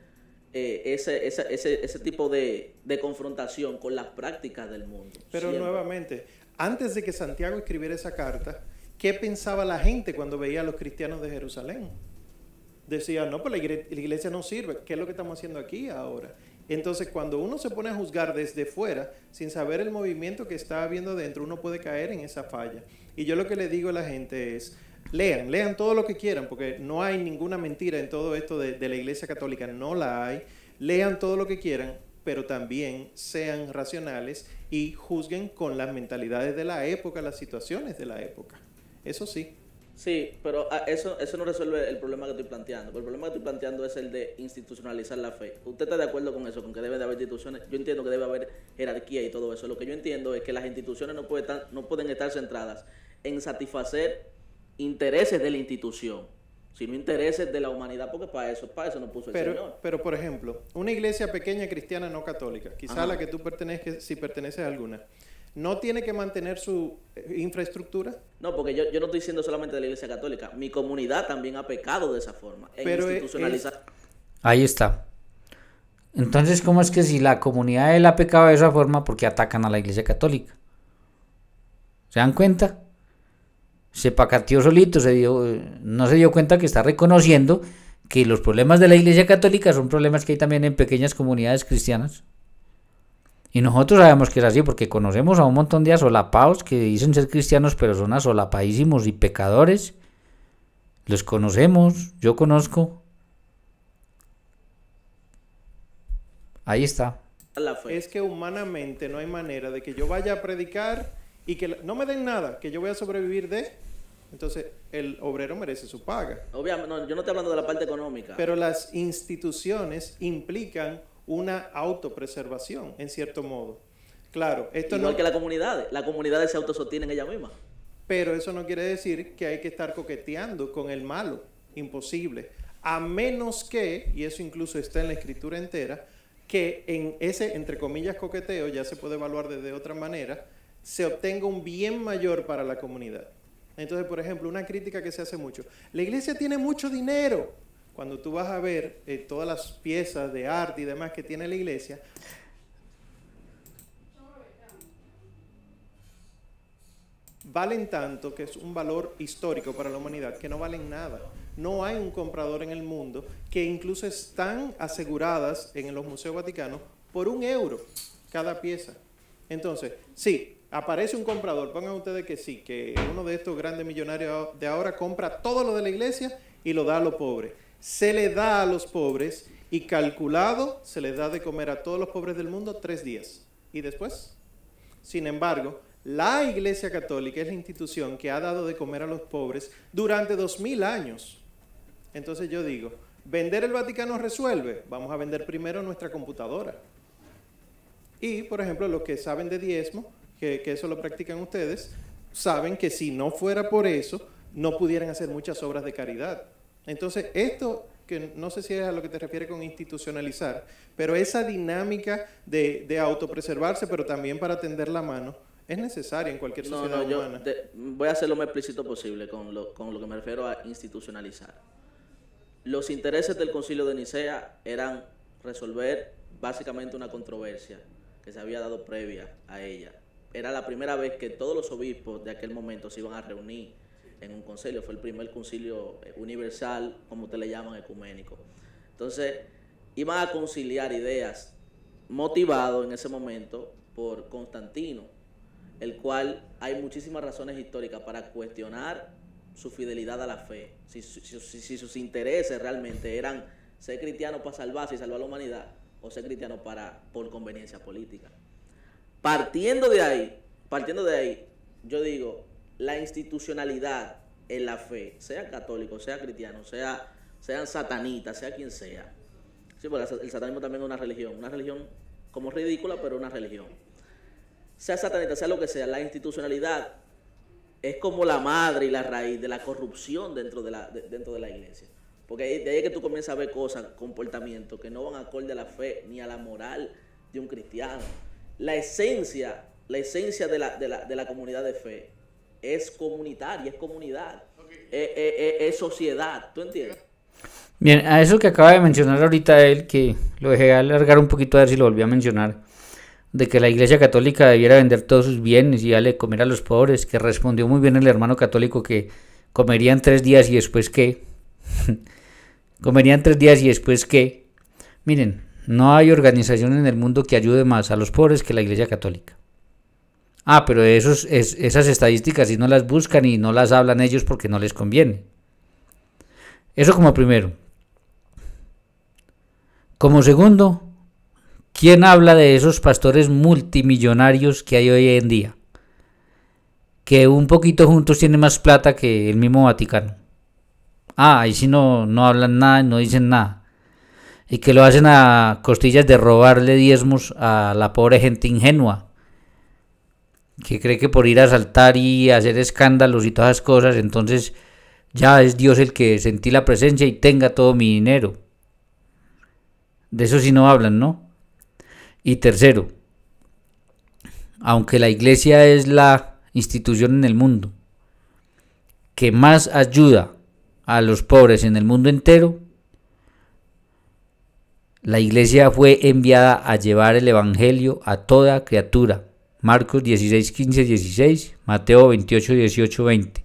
S3: eh, ese, tipo de, confrontación con las prácticas del mundo. Pero
S4: nuevamente, antes de que Santiago escribiera esa carta, ¿qué pensaba la gente cuando veía a los cristianos de Jerusalén? Decían, no, pues la iglesia no sirve, ¿qué es lo que estamos haciendo aquí ahora? Entonces, cuando uno se pone a juzgar desde fuera, sin saber el movimiento que está habiendo dentro, uno puede caer en esa falla. Y yo lo que le digo a la gente es, lean, lean todo lo que quieran, porque no hay ninguna mentira en todo esto de, de la Iglesia Católica, no la hay. Lean todo lo que quieran, pero también sean racionales y juzguen con las mentalidades de la época, las situaciones de la época. Eso sí.
S3: Sí, pero ah, eso, eso no resuelve el problema que estoy planteando. El problema que estoy planteando es el de institucionalizar la fe. ¿Usted está de acuerdo con eso? Con que debe de haber instituciones. Yo entiendo que debe haber jerarquía y todo eso. Lo que yo entiendo es que las instituciones no pueden estar, no pueden estar centradas en satisfacer intereses de la institución, sino intereses de la humanidad, porque para eso, para eso no puso el pero, Señor.
S4: Pero, por ejemplo, una iglesia pequeña cristiana no católica, quizá la que tú perteneces, si perteneces a alguna no tiene que mantener su eh, infraestructura.
S3: No, porque yo, no estoy diciendo solamente de la Iglesia Católica, mi comunidad también ha pecado de esa forma, institucionalizar.
S1: Ahí está. Entonces, ¿cómo es que si la comunidad él ha pecado de esa forma, por qué atacan a la Iglesia Católica? ¿Se dan cuenta? Se pacateó solito, no se dio cuenta que está reconociendo que los problemas de la Iglesia Católica son problemas que hay también en pequeñas comunidades cristianas. Y nosotros sabemos que es así porque conocemos a un montón de asolapados que dicen ser cristianos pero son asolapadísimos y pecadores. Los conocemos, yo conozco. Ahí está.
S4: Es que humanamente no hay manera de que yo vaya a predicar y que no me den nada, que yo voy a sobrevivir de... Entonces, el obrero merece su paga.
S3: Obviamente, yo no estoy hablando de la parte económica. Pero
S4: las instituciones implican una autopreservación, en cierto modo. Claro, esto Igual no... que la comunidad, la comunidad se autosostiene en ella misma. Pero eso no quiere decir que hay que estar coqueteando con el malo, imposible. A menos que, y eso incluso está en la escritura entera, que en ese, entre comillas, coqueteo, ya se puede evaluar desde otra manera, se obtenga un bien mayor para la comunidad. Entonces, por ejemplo, una crítica que se hace mucho, la iglesia tiene mucho dinero, cuando tú vas a ver eh, todas las piezas de arte y demás que tiene la iglesia, valen tanto que es un valor histórico para la humanidad, que no valen nada. No hay un comprador en el mundo que incluso están aseguradas en los museos vaticanos por un euro cada pieza. Entonces, sí, aparece un comprador, pongan ustedes que sí, que uno de estos grandes millonarios de ahora compra todo lo de la iglesia y lo da a los pobres se le da a los pobres y calculado se le da de comer a todos los pobres del mundo tres días. ¿Y después? Sin embargo, la Iglesia Católica es la institución que ha dado de comer a los pobres durante dos mil años. Entonces yo digo, ¿vender el Vaticano resuelve? Vamos a vender primero nuestra computadora. Y, por ejemplo, los que saben de diezmo, que, que eso lo practican ustedes, saben que si no fuera por eso, no pudieran hacer muchas obras de caridad. Entonces, esto que no sé si es a lo que te refieres con institucionalizar, pero esa dinámica de, autopreservarse, pero también para tender la mano, es necesaria en cualquier sociedad no, no, Yo
S3: voy a ser lo más explícito posible con lo, con lo que me refiero a institucionalizar. Los intereses del concilio de Nicea eran resolver básicamente una controversia que se había dado previa a ella. Era la primera vez que todos los obispos de aquel momento se iban a reunir en un concilio, fue el primer concilio eh, universal, como te le llaman, ecuménico. Entonces, iban a conciliar ideas, motivado en ese momento por Constantino, el cual hay muchísimas razones históricas para cuestionar su fidelidad a la fe, si, sus intereses realmente eran ser cristiano para salvarse y salvar a la humanidad, o ser cristiano para, por conveniencia política. Partiendo de ahí, partiendo de ahí, yo digo, la institucionalidad en la fe, sea católico, sea cristiano, sea, sean sea quien sea. Sí, porque el satanismo también es una religión, una religión como ridícula, pero una religión. Sea satanita, sea lo que sea, la institucionalidad es como la madre y la raíz de la corrupción dentro de la, dentro de la iglesia. Porque de ahí es que tú comienzas a ver cosas, comportamientos que no van acorde a la fe ni a la moral de un cristiano. La esencia, la esencia de la, de la comunidad de fe es comunitaria, es comunidad, es, eh, eh, eh, es sociedad, ¿tú entiendes?
S1: Bien, a eso que acaba de mencionar ahorita él, que lo dejé alargar un poquito a ver si lo volví a mencionar, de que la Iglesia Católica debiera vender todos sus bienes y darle comer a los pobres, que respondió muy bien el hermano católico que comerían tres días y después qué. comerían tres días y después qué. Miren, no hay organización en el mundo que ayude más a los pobres que la Iglesia Católica. Ah, pero esos, esas estadísticas si no las buscan y no las hablan ellos porque no les conviene. Eso como primero. Como segundo, ¿quién habla de esos pastores multimillonarios que hay hoy en día? Que un poquito juntos tienen más plata que el mismo Vaticano. Ah, ahí sí no, no hablan nada, no dicen nada. Y que lo hacen a costillas de robarle diezmos a la pobre gente ingenua que cree que por ir a saltar y hacer escándalos y todas esas cosas, entonces ya es Dios el que sentí la presencia y tenga todo mi dinero. De eso sí no hablan, ¿no? Y tercero, aunque la iglesia es la institución en el mundo que más ayuda a los pobres en el mundo entero, la iglesia fue enviada a llevar el Evangelio a toda criatura Marcos 16, 15, 16, Mateo 28, 18, 20.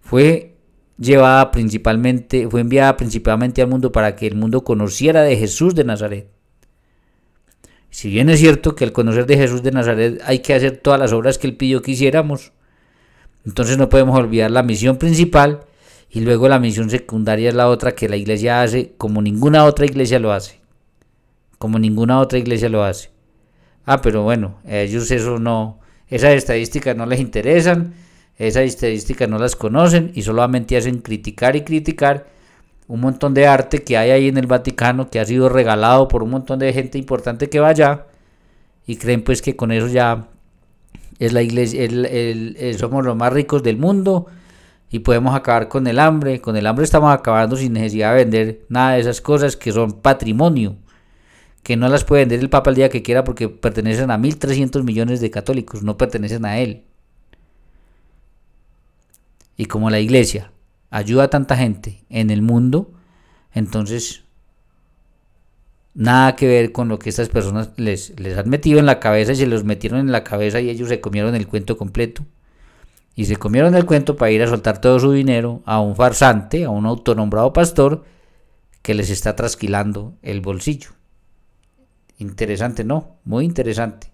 S1: Fue llevada principalmente, fue enviada principalmente al mundo para que el mundo conociera de Jesús de Nazaret. Si bien es cierto que al conocer de Jesús de Nazaret hay que hacer todas las obras que él pidió que hiciéramos, entonces no podemos olvidar la misión principal y luego la misión secundaria es la otra que la iglesia hace como ninguna otra iglesia lo hace. Como ninguna otra iglesia lo hace. Ah, pero bueno, ellos eso no, esas estadísticas no les interesan, esas estadísticas no las conocen y solamente hacen criticar y criticar un montón de arte que hay ahí en el Vaticano que ha sido regalado por un montón de gente importante que va allá y creen pues que con eso ya es la iglesia, somos los más ricos del mundo y podemos acabar con el hambre. Con el hambre estamos acabando sin necesidad de vender nada de esas cosas que son patrimonio que no las puede vender el Papa el día que quiera porque pertenecen a 1.300 millones de católicos, no pertenecen a él. Y como la iglesia ayuda a tanta gente en el mundo, entonces nada que ver con lo que estas personas les, les han metido en la cabeza y se los metieron en la cabeza y ellos se comieron el cuento completo. Y se comieron el cuento para ir a soltar todo su dinero a un farsante, a un autonombrado pastor que les está trasquilando el bolsillo. Interesante, ¿no? Muy interesante.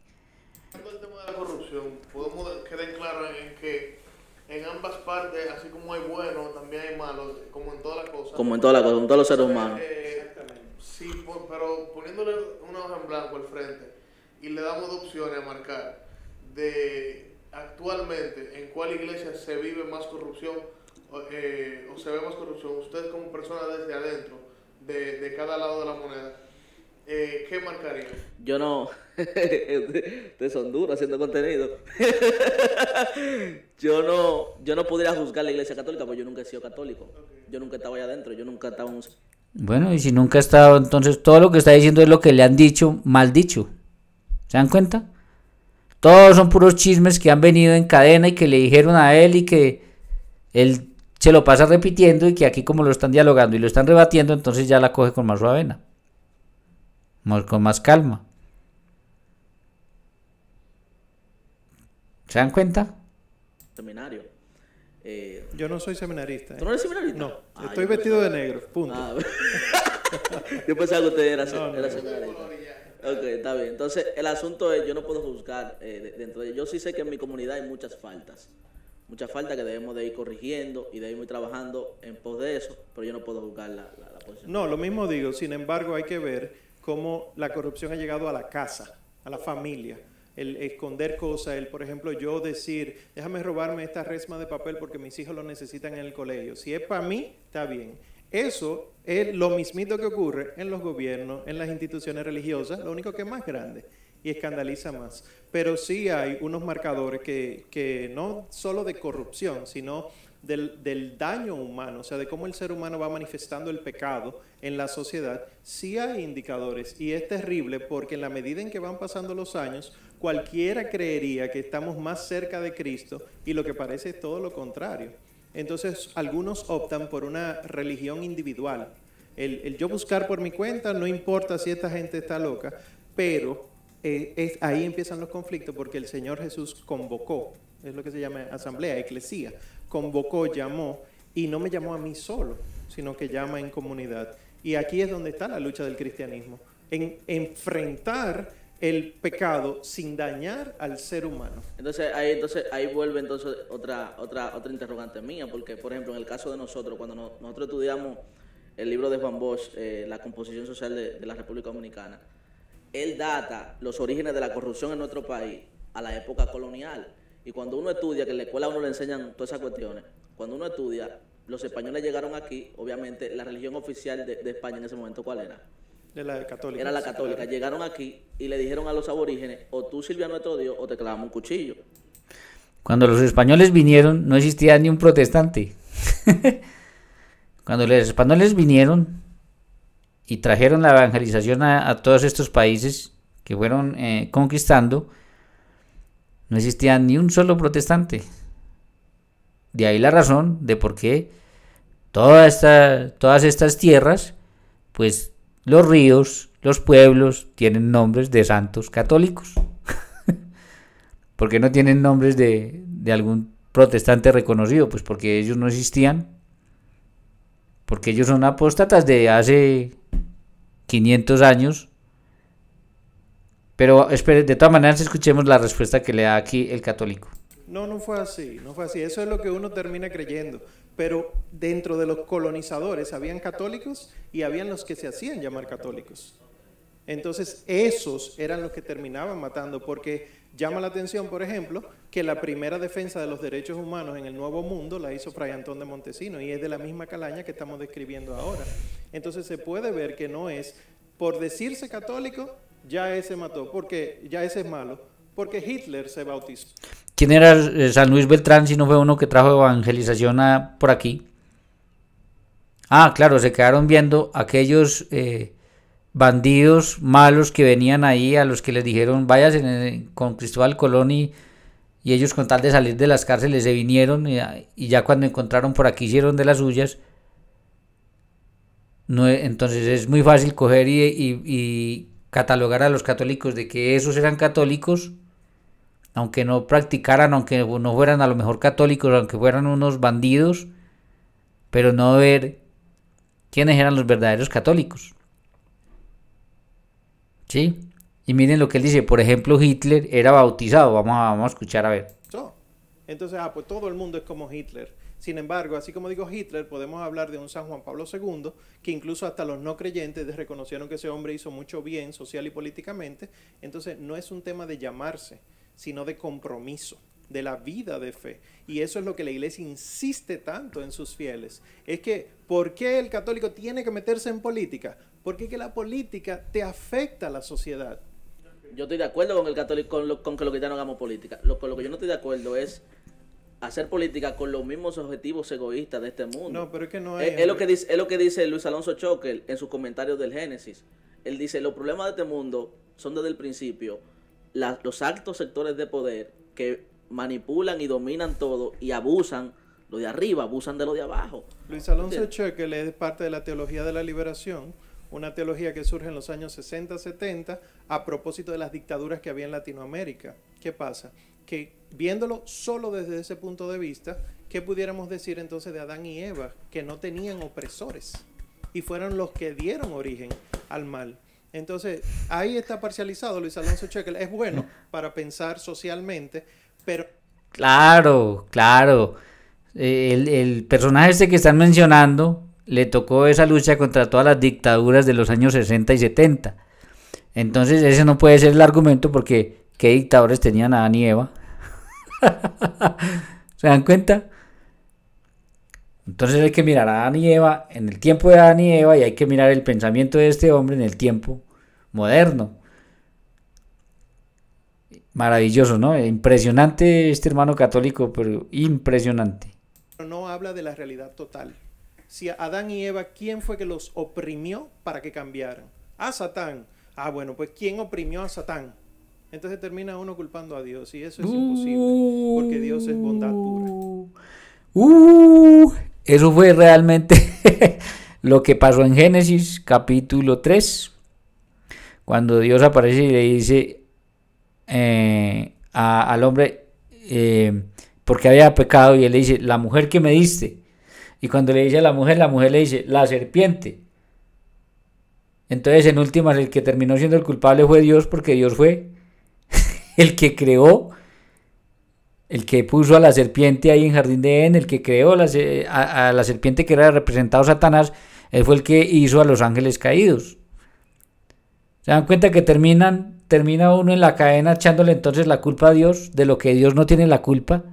S1: El tema de la corrupción, podemos quedar claro en que
S3: en ambas partes, así como hay buenos, también hay malos, como en todas las cosas. Como en todas las cosas, en todos los seres humanos.
S2: Exactamente. Eh, sí, pues, pero poniéndole una hoja en blanco al frente y le damos dos opciones a marcar de actualmente en cuál iglesia se vive más corrupción o eh, se ve más corrupción, usted como persona desde adentro de, de cada lado de la moneda eh, ¿qué marcaría?
S3: Yo no. te son duros haciendo contenido. yo no yo no podría juzgar la iglesia católica porque yo nunca he sido católico. Yo nunca estaba allá adentro, yo nunca
S1: estaba en un... Bueno, y si nunca ha estado, entonces todo lo que está diciendo es lo que le han dicho, mal dicho. ¿Se dan cuenta? Todos son puros chismes que han venido en cadena y que le dijeron a él y que él se lo pasa repitiendo y que aquí como lo están dialogando y lo están rebatiendo, entonces ya la coge con más suavena más, con más calma. ¿Se dan cuenta?
S4: Seminario. Eh, yo no soy seminarista. ¿Tú no eres ¿eh? seminarista? No, ah, estoy vestido de negro, punto. Ah, yo pensaba que usted era, seminarista.
S3: ok, está bien. Entonces, el asunto es, yo no puedo juzgar eh, dentro de... Yo sí sé que en mi comunidad hay muchas faltas. Muchas faltas que debemos de ir corrigiendo y de ir trabajando en pos de eso, pero yo no puedo juzgar la posición.
S4: No, lo mismo digo. Sin embargo, hay que ver cómo la corrupción ha llegado a la casa, a la familia, el esconder cosas, el, por ejemplo, yo decir, déjame robarme esta resma de papel porque mis hijos lo necesitan en el colegio. Si es para mí, está bien. Eso es lo mismito que ocurre en los gobiernos, en las instituciones religiosas, lo único que es más grande y escandaliza más. Pero sí hay unos marcadores que, que no solo de corrupción, sino del, daño humano, o sea, de cómo el ser humano va manifestando el pecado en la sociedad, sí hay indicadores y es terrible porque en la medida en que van pasando los años, cualquiera creería que estamos más cerca de Cristo y lo que parece es todo lo contrario. Entonces, algunos optan por una religión individual. El, yo buscar por mi cuenta, no importa si esta gente está loca, pero eh, es, ahí empiezan los conflictos porque el Señor Jesús convocó, es lo que se llama asamblea, eclesía, convocó, llamó, y no me llamó a mí solo, sino que llama en comunidad. Y aquí es donde está la lucha del cristianismo, en enfrentar el pecado sin dañar al ser humano.
S3: Entonces ahí, entonces, ahí vuelve entonces otra, otra, otra interrogante mía, porque por ejemplo en el caso de nosotros, cuando nosotros estudiamos el libro de Juan Bosch, eh, La composición social de, la República Dominicana, él data los orígenes de la corrupción en nuestro país a la época colonial. Y cuando uno estudia, que en la escuela uno le enseñan todas esas cuestiones, cuando uno estudia, los españoles llegaron aquí, obviamente la religión oficial de, España en ese momento, ¿cuál era?
S4: De la católica. Era la católica.
S3: Llegaron aquí y le dijeron a los aborígenes, o tú sirves a nuestro Dios o te clavamos un cuchillo.
S1: Cuando los españoles vinieron, no existía ni un protestante. Cuando los españoles vinieron y trajeron la evangelización a, todos estos países que fueron eh, conquistando, no existía ni un solo protestante. De ahí la razón de por qué todas estas tierras, pues los ríos, los pueblos tienen nombres de santos católicos. porque no tienen nombres de, de algún protestante reconocido, pues porque ellos no existían, porque ellos son apóstatas de hace 500 años pero espere, de todas maneras escuchemos la respuesta que le da aquí el católico.
S4: No, no fue así, no fue así. Eso es lo que uno termina creyendo. Pero dentro de los colonizadores habían católicos y habían los que se hacían llamar católicos. Entonces, esos eran los que terminaban matando, porque llama la atención, por ejemplo, que la primera defensa de los derechos humanos en el Nuevo Mundo la hizo Fray Antón de Montesino y es de la misma calaña que estamos describiendo ahora. Entonces, se puede ver que no es por decirse católico ya ese mató, porque ya ese es malo, porque Hitler se bautizó.
S1: ¿Quién era San Luis Beltrán si no fue uno que trajo evangelización por aquí? Ah, claro, se quedaron viendo aquellos eh, bandidos malos que venían ahí, a los que les dijeron, váyase con Cristóbal Colón y, ellos con tal de salir de las cárceles se vinieron y, ya cuando encontraron por aquí hicieron de las suyas. No, entonces es muy fácil coger y catalogar a los católicos de que esos eran católicos, aunque no practicaran, aunque no fueran a lo mejor católicos, aunque fueran unos bandidos, pero no ver quiénes eran los verdaderos católicos. ¿Sí? Y miren lo que él dice, por ejemplo, Hitler era bautizado, vamos a, vamos a escuchar a ver.
S4: Entonces, ah, pues todo el mundo es como Hitler sin embargo, así como digo Hitler, podemos hablar de un San Juan Pablo II, que incluso hasta los no creyentes reconocieron que ese hombre hizo mucho bien social y políticamente. Entonces, no es un tema de llamarse, sino de compromiso de la vida de fe. Y eso es lo que la iglesia insiste tanto en sus fieles. Es que, ¿por qué el católico tiene que meterse en política? Porque que la política te afecta a la sociedad.
S3: Yo estoy de acuerdo con el católico, con, lo, que ya no hagamos política. Lo, con lo que yo no estoy de acuerdo es hacer política con los mismos objetivos egoístas de este mundo. No,
S4: pero es que no Es, es lo, eh. que
S3: dice, lo que dice Luis Alonso Choque en sus comentarios del Génesis. Él dice, los problemas de este mundo son desde el principio los altos sectores de poder que manipulan y dominan todo y abusan lo de arriba, abusan de lo de abajo.
S4: Luis Alonso Choque es parte de la teología de la liberación, una teología que surge en los años 60, 70 a propósito de las dictaduras que había en Latinoamérica. ¿Qué pasa? Que viéndolo solo desde ese punto de vista, ¿qué pudiéramos decir entonces de Adán y Eva, que no tenían opresores y fueron los que dieron origen al mal? Entonces, ahí está parcializado Luis Alonso Chequel. Es bueno para pensar socialmente, pero...
S1: Claro, claro. Eh, el, personaje este que están mencionando le tocó esa lucha contra todas las dictaduras de los años 60 y 70. Entonces, ese no puede ser el argumento porque qué dictadores tenían Adán y Eva. ¿Se dan cuenta? Entonces hay que mirar a Adán y Eva en el tiempo de Adán y Eva y hay que mirar el pensamiento de este hombre en el tiempo moderno. Maravilloso, ¿no? Impresionante este hermano católico, pero impresionante.
S4: Pero No habla de la realidad total. Si a Adán y Eva, ¿quién fue que los oprimió para que cambiaran? A Satán. Ah, bueno, pues ¿quién oprimió a Satán? Entonces termina uno culpando a Dios y eso es imposible, porque Dios es bondad pura. Uh,
S1: uh eso fue realmente lo que pasó en Génesis capítulo 3, cuando Dios aparece y le dice eh, al hombre, eh, porque había pecado, y él le dice, la mujer que me diste. Y cuando le dice a la mujer, la mujer le dice, la serpiente. Entonces, en últimas, el que terminó siendo el culpable fue Dios, porque Dios fue el que creó, el que puso a la serpiente ahí en Jardín de Eden, el que creó a, la serpiente que era representado Satanás, él fue el que hizo a los ángeles caídos. Se dan cuenta que terminan, termina uno en la cadena echándole entonces la culpa a Dios de lo que Dios no tiene la culpa.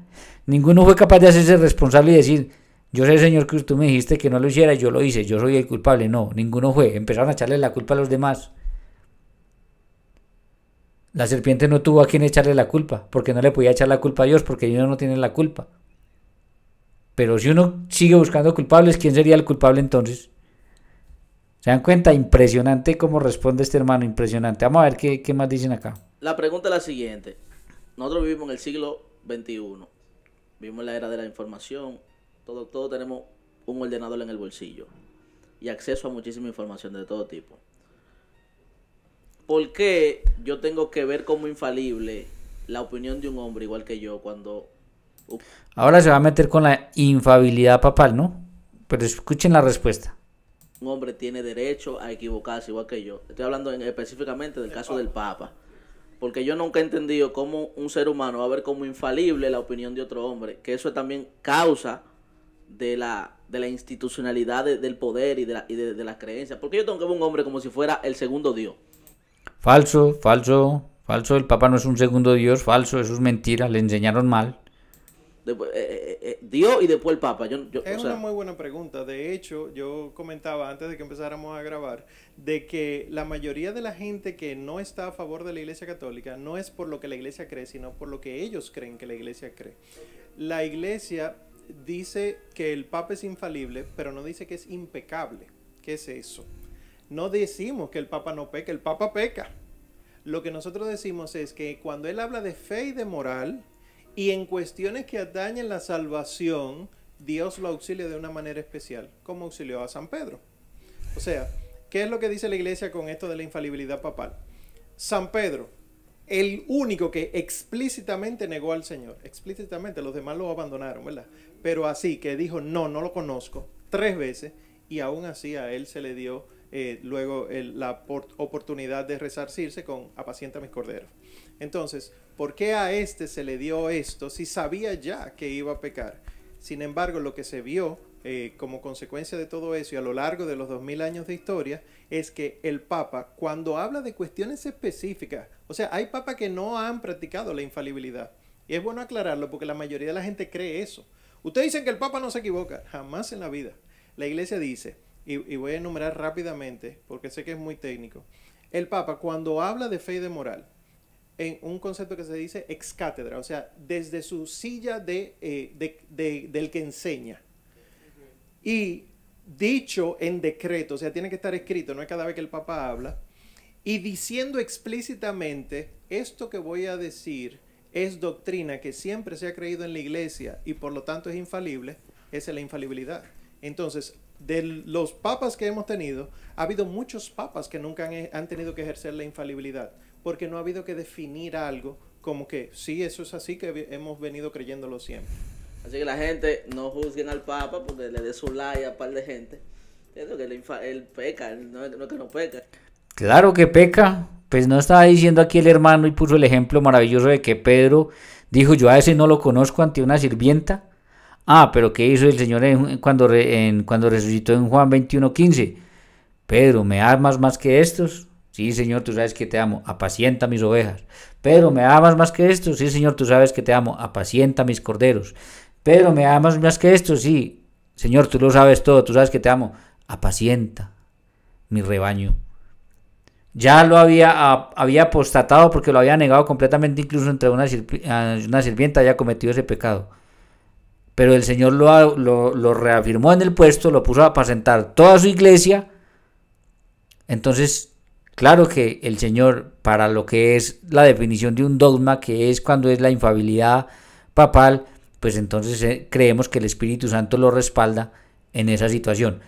S1: Ninguno fue capaz de hacerse responsable y decir, yo sé, Señor, que tú me dijiste que no lo hiciera, yo lo hice, yo soy el culpable. No, ninguno fue. Empezaron a echarle la culpa a los demás. La serpiente no tuvo a quien echarle la culpa, porque no le podía echar la culpa a Dios, porque Dios no tiene la culpa. Pero si uno sigue buscando culpables, ¿quién sería el culpable entonces? ¿Se dan cuenta? Impresionante cómo responde este hermano, impresionante. Vamos a ver qué, más dicen acá.
S3: La pregunta es la siguiente. Nosotros vivimos en el siglo XXI, vivimos en la era de la información, todos todo tenemos un ordenador en el bolsillo y acceso a muchísima información de todo tipo. ¿por qué yo tengo que ver como infalible la opinión de un hombre igual que yo cuando...
S1: Ahora se va a meter con la infabilidad papal, ¿no? Pero escuchen la respuesta.
S3: Un hombre tiene derecho a equivocarse igual que yo. Estoy hablando específicamente del caso del Papa. Porque yo nunca he entendido cómo un ser humano va a ver como infalible la opinión de otro hombre. Que eso es también causa de la, de la institucionalidad del poder y, de las creencias. de, Porque yo tengo que ver un hombre como si fuera el segundo Dios.
S1: Falso, falso, falso. El Papa no es un segundo Dios, falso, eso es mentira, le enseñaron mal.
S4: Eh, eh, eh, Dios y después el Papa. es una muy buena pregunta. De hecho, yo comentaba antes de que empezáramos a grabar de que la mayoría de la gente que no está a favor de la Iglesia Católica no es por lo que la Iglesia cree, sino por lo que ellos creen que la Iglesia cree. La Iglesia dice que el Papa es infalible, pero no dice que es impecable. ¿Qué es eso? no decimos que el Papa no peca, el Papa peca. Lo que nosotros decimos es que cuando él habla de fe y de moral y en cuestiones que atañen la salvación, Dios lo auxilia de una manera especial, como auxilió a San Pedro. O sea, ¿qué es lo que dice la iglesia con esto de la infalibilidad papal? San Pedro, el único que explícitamente negó al Señor, explícitamente, los demás lo abandonaron, ¿verdad? Pero así que dijo, no, no lo conozco, tres veces, y aún así a él se le dio eh, luego la oportunidad de resarcirse con apacienta mis corderos. Entonces, ¿por qué a este se le dio esto si sabía ya que iba a pecar? Sin embargo, lo que se vio eh, como consecuencia de todo eso y a lo largo de los 2000 años de historia es que el Papa, cuando habla de cuestiones específicas, o sea, hay papas que no han practicado la infalibilidad. Y es bueno aclararlo porque la mayoría de la gente cree eso. Ustedes dicen que el Papa no se equivoca, jamás en la vida. La iglesia dice, y, voy a enumerar rápidamente, porque sé que es muy técnico. El Papa, cuando habla de fe y de moral, en un concepto que se dice ex cátedra, o sea, desde su silla eh, de, del que enseña. Y dicho en decreto, o sea, tiene que estar escrito, no es cada vez que el Papa habla, y diciendo explícitamente, esto que voy a decir es doctrina que siempre se ha creído en la iglesia y por lo tanto es infalible, esa es la infalibilidad. Entonces, de los papas que hemos tenido, ha habido muchos papas que nunca han, tenido que ejercer la infalibilidad, porque no ha habido que definir algo como que sí, eso es así que hemos venido creyéndolo siempre.
S3: Así que la gente no juzguen al papa porque le dé su like a un par de gente. él, peca, no, no que no peca.
S1: Claro que peca, pues no estaba diciendo aquí el hermano y puso el ejemplo maravilloso de que Pedro dijo, yo a ese no lo conozco ante una sirvienta. Ah, pero ¿qué hizo el Señor cuando, cuando resucitó en Juan 21:15? Pedro, ¿me amas más que estos? Sí, Señor, tú sabes que te amo, apacienta mis ovejas. Pedro, ¿me amas más que estos? Sí, Señor, tú sabes que te amo, apacienta mis corderos. Pedro, ¿me amas más que estos? Sí, Señor, tú lo sabes todo, tú sabes que te amo, apacienta mi rebaño. Ya lo había, había apostatado porque lo había negado completamente, incluso entre una, eh, una sirvienta había cometido ese pecado pero el Señor lo, lo, reafirmó en el puesto, lo puso a apacentar toda su iglesia. Entonces, claro que el Señor, para lo que es la definición de un dogma, que es cuando es la infabilidad papal, pues entonces eh, creemos que el Espíritu Santo lo respalda en esa situación.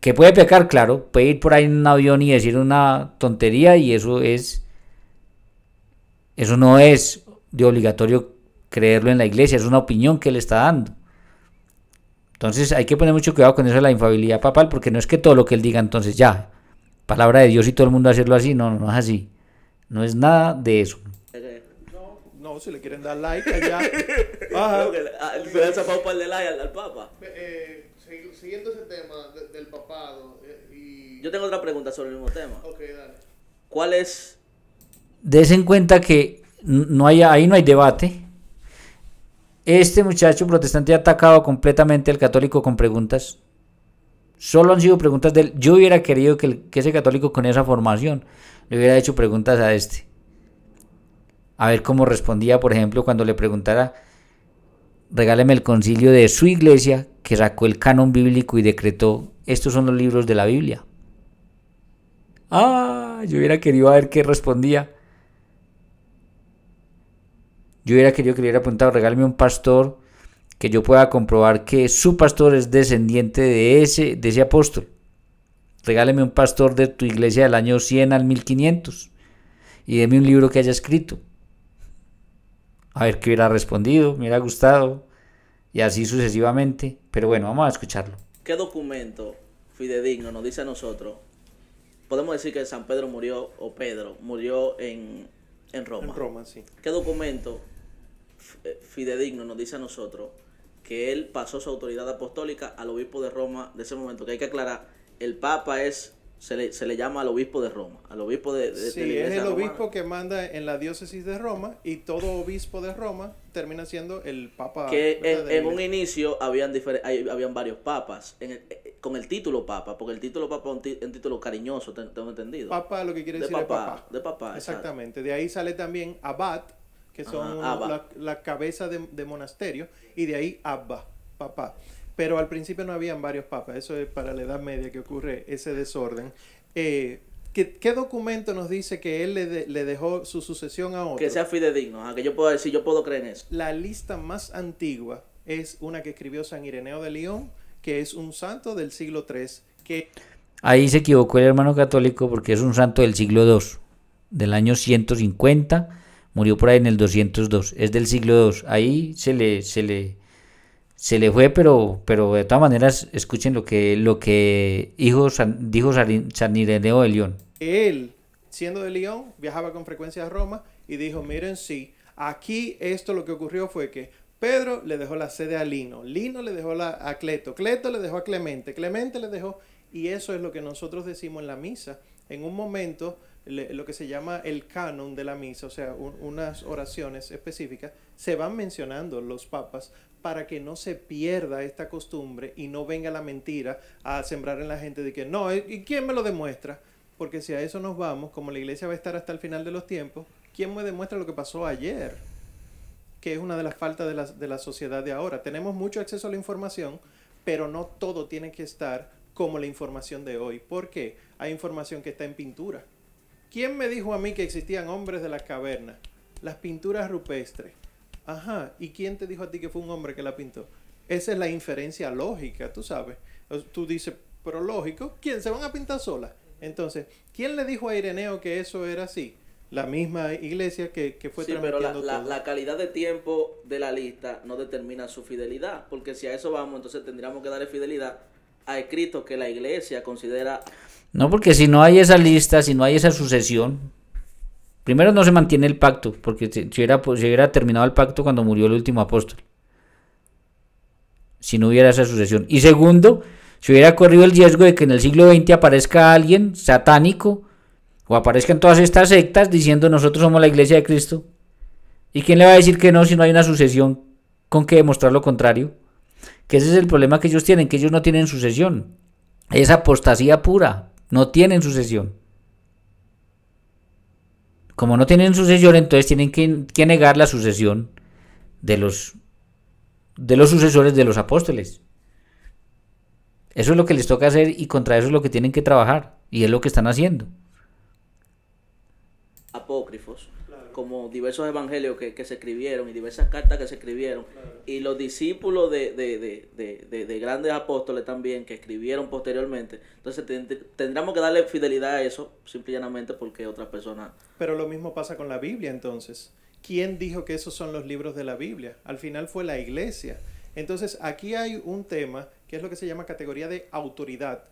S1: Que puede pecar, claro, puede ir por ahí en un avión y decir una tontería y eso es, eso no es de obligatorio creerlo en la iglesia, es una opinión que le está dando. Entonces hay que poner mucho cuidado con eso de la infabilidad papal, porque no es que todo lo que él diga entonces ya, palabra de Dios y todo el mundo hacerlo así, no, no es así. No es nada de eso.
S4: No, no si le quieren dar like allá. Ah, like
S3: al, Papa.
S2: Eh, siguiendo ese tema del papado. Eh,
S3: y... Yo tengo otra pregunta sobre el mismo tema. Ok, dale. ¿Cuál es?
S1: Des en cuenta que no hay, ahí no hay debate este muchacho protestante ha atacado completamente al católico con preguntas. Solo han sido preguntas del... Yo hubiera querido que, ese católico con esa formación le hubiera hecho preguntas a este. A ver cómo respondía, por ejemplo, cuando le preguntara, regáleme el concilio de su iglesia que sacó el canon bíblico y decretó, estos son los libros de la Biblia. Ah, yo hubiera querido a ver qué respondía. Yo hubiera querido que le hubiera apuntado... regálame un pastor que yo pueda comprobar que su pastor es descendiente de ese, apóstol. Regáleme un pastor de tu iglesia del año 100 al 1500 y deme un libro que haya escrito. A ver qué hubiera respondido, me hubiera gustado y así sucesivamente. Pero bueno, vamos a escucharlo.
S3: ¿Qué documento fidedigno nos dice a nosotros? Podemos decir que San Pedro murió o Pedro murió en, Roma. Roma, ¿Qué documento eh, fidedigno nos dice a nosotros que él pasó su autoridad apostólica al obispo de Roma de ese momento, que hay que aclarar, el Papa es se le, se le, llama al obispo de Roma, al obispo de, sí, es el obispo
S4: que manda en la diócesis de Roma y todo obispo de Roma termina siendo el papa. Que en, un
S3: inicio habían, habían varios papas, eh, con el título papa, porque el título papa es un, título cariñoso, tengo entendido. Papa lo que quiere decir papá, de papá. De papá. Exactamente,
S4: de ahí sale también abad, que son la, cabeza de, monasterio, y de ahí Abba, papá. Pero al principio no habían varios papas, eso es para la Edad Media que ocurre ese desorden. Eh, ¿qué, documento nos dice que él le, dejó su sucesión a otro? Que sea
S3: fidedigno, a que yo pueda decir, yo puedo creer en eso.
S4: La lista más antigua es una que escribió San Ireneo de León, que es un santo del siglo III, que...
S1: Ahí se equivocó el hermano católico porque es un santo del siglo II, del año 150 murió por ahí en el 202, es del siglo II. Ahí se le, se le, se le fue, pero, pero de todas maneras escuchen lo que, lo que dijo San, dijo San, Ireneo de León.
S4: Él, siendo de León, viajaba con frecuencia a Roma y dijo, miren, sí, aquí esto lo que ocurrió fue que Pedro le dejó la sede a Lino, Lino le dejó a Cleto, Cleto le dejó a Clemente, Clemente le dejó, y eso es lo que nosotros decimos en la misa. En un momento lo que se llama el canon de la misa, o sea, unas oraciones específicas, se van mencionando los papas para que no se pierda esta costumbre y no venga la mentira a sembrar en la gente de que no, ¿y quién me lo demuestra? Porque si a eso nos vamos, como la iglesia va a estar hasta el final de los tiempos, ¿quién me demuestra lo que pasó ayer? Que es una de las faltas de la, de la sociedad de ahora. Tenemos mucho acceso a la información, pero no todo tiene que estar como la información de hoy. porque Hay información que está en pintura ¿Quién me dijo a mí que existían hombres de las cavernas? Las pinturas rupestres. Ajá, ¿y quién te dijo a ti que fue un hombre que la pintó? Esa es la inferencia lógica, tú sabes. Tú dices, pero lógico, ¿quién se van a pintar solas? Entonces, ¿quién le dijo a Ireneo que eso era así? La misma iglesia que, que fue sí, pero la, la,
S3: calidad de tiempo de la lista no determina su fidelidad, porque si a eso vamos, entonces tendríamos que darle fidelidad ha escrito que la iglesia considera...
S1: No, porque si no hay esa lista, si no hay esa sucesión, primero no se mantiene el pacto, porque pues, si hubiera, terminado el pacto cuando murió el último apóstol, si no hubiera esa sucesión. Y segundo, si hubiera corrido el riesgo de que en el siglo XX aparezca alguien satánico o aparezcan todas estas sectas diciendo nosotros somos la iglesia de Cristo. ¿Y quién le va a decir que no si no hay una sucesión con que demostrar lo contrario? que ese es el problema que ellos tienen, que ellos no tienen sucesión. Es apostasía pura, no tienen sucesión. Como no tienen sucesión, entonces tienen que, negar la sucesión de los, de los sucesores de los apóstoles. Eso es lo que les toca hacer y contra eso es lo que tienen que trabajar. Y es lo que están haciendo.
S3: Apócrifos como diversos evangelios que, se escribieron y diversas cartas que se escribieron, y los discípulos de, grandes apóstoles también que escribieron posteriormente. Entonces tendríamos que darle fidelidad a eso, simplemente porque otras personas...
S4: Pero lo mismo pasa con la Biblia entonces. ¿Quién dijo que esos son los libros de la Biblia? Al final fue la iglesia. Entonces aquí hay un tema que es lo que se llama categoría de autoridad.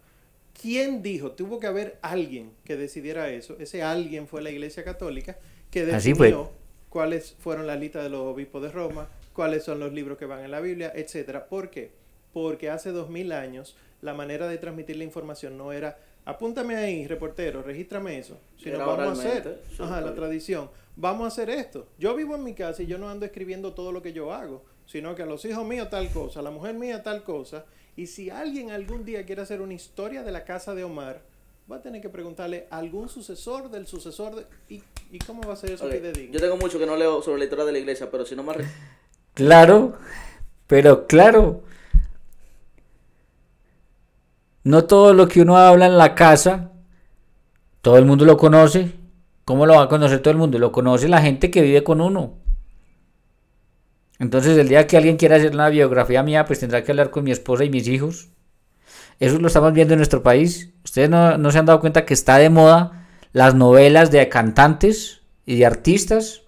S4: ¿Quién dijo? Tuvo que haber alguien que decidiera eso. Ese alguien fue la Iglesia Católica que definió cuáles fueron las listas de los obispos de Roma, cuáles son los libros que van en la Biblia, etcétera. ¿Por qué? Porque hace dos mil años la manera de transmitir la información no era apúntame ahí, reportero, regístrame eso. sino vamos a hacer la tradición. Vamos a hacer esto. Yo vivo en mi casa y yo no ando escribiendo todo lo que yo hago, sino que a los hijos míos tal cosa, a la mujer mía tal cosa. Y si alguien algún día quiere hacer una historia de la casa de Omar, va a tener que preguntarle algún sucesor del sucesor y, cómo va a ser eso Yo
S3: tengo mucho que no leo sobre la historia de la iglesia, pero si no más...
S1: Claro, pero claro. No todo lo que uno habla en la casa, todo el mundo lo conoce. ¿Cómo lo va a conocer todo el mundo? Lo conoce la gente que vive con uno. Entonces el día que alguien quiera hacer una biografía mía, pues tendrá que hablar con mi esposa y mis hijos. Eso lo estamos viendo en nuestro país. Ustedes no, se han dado cuenta que está de moda las novelas de cantantes y de artistas.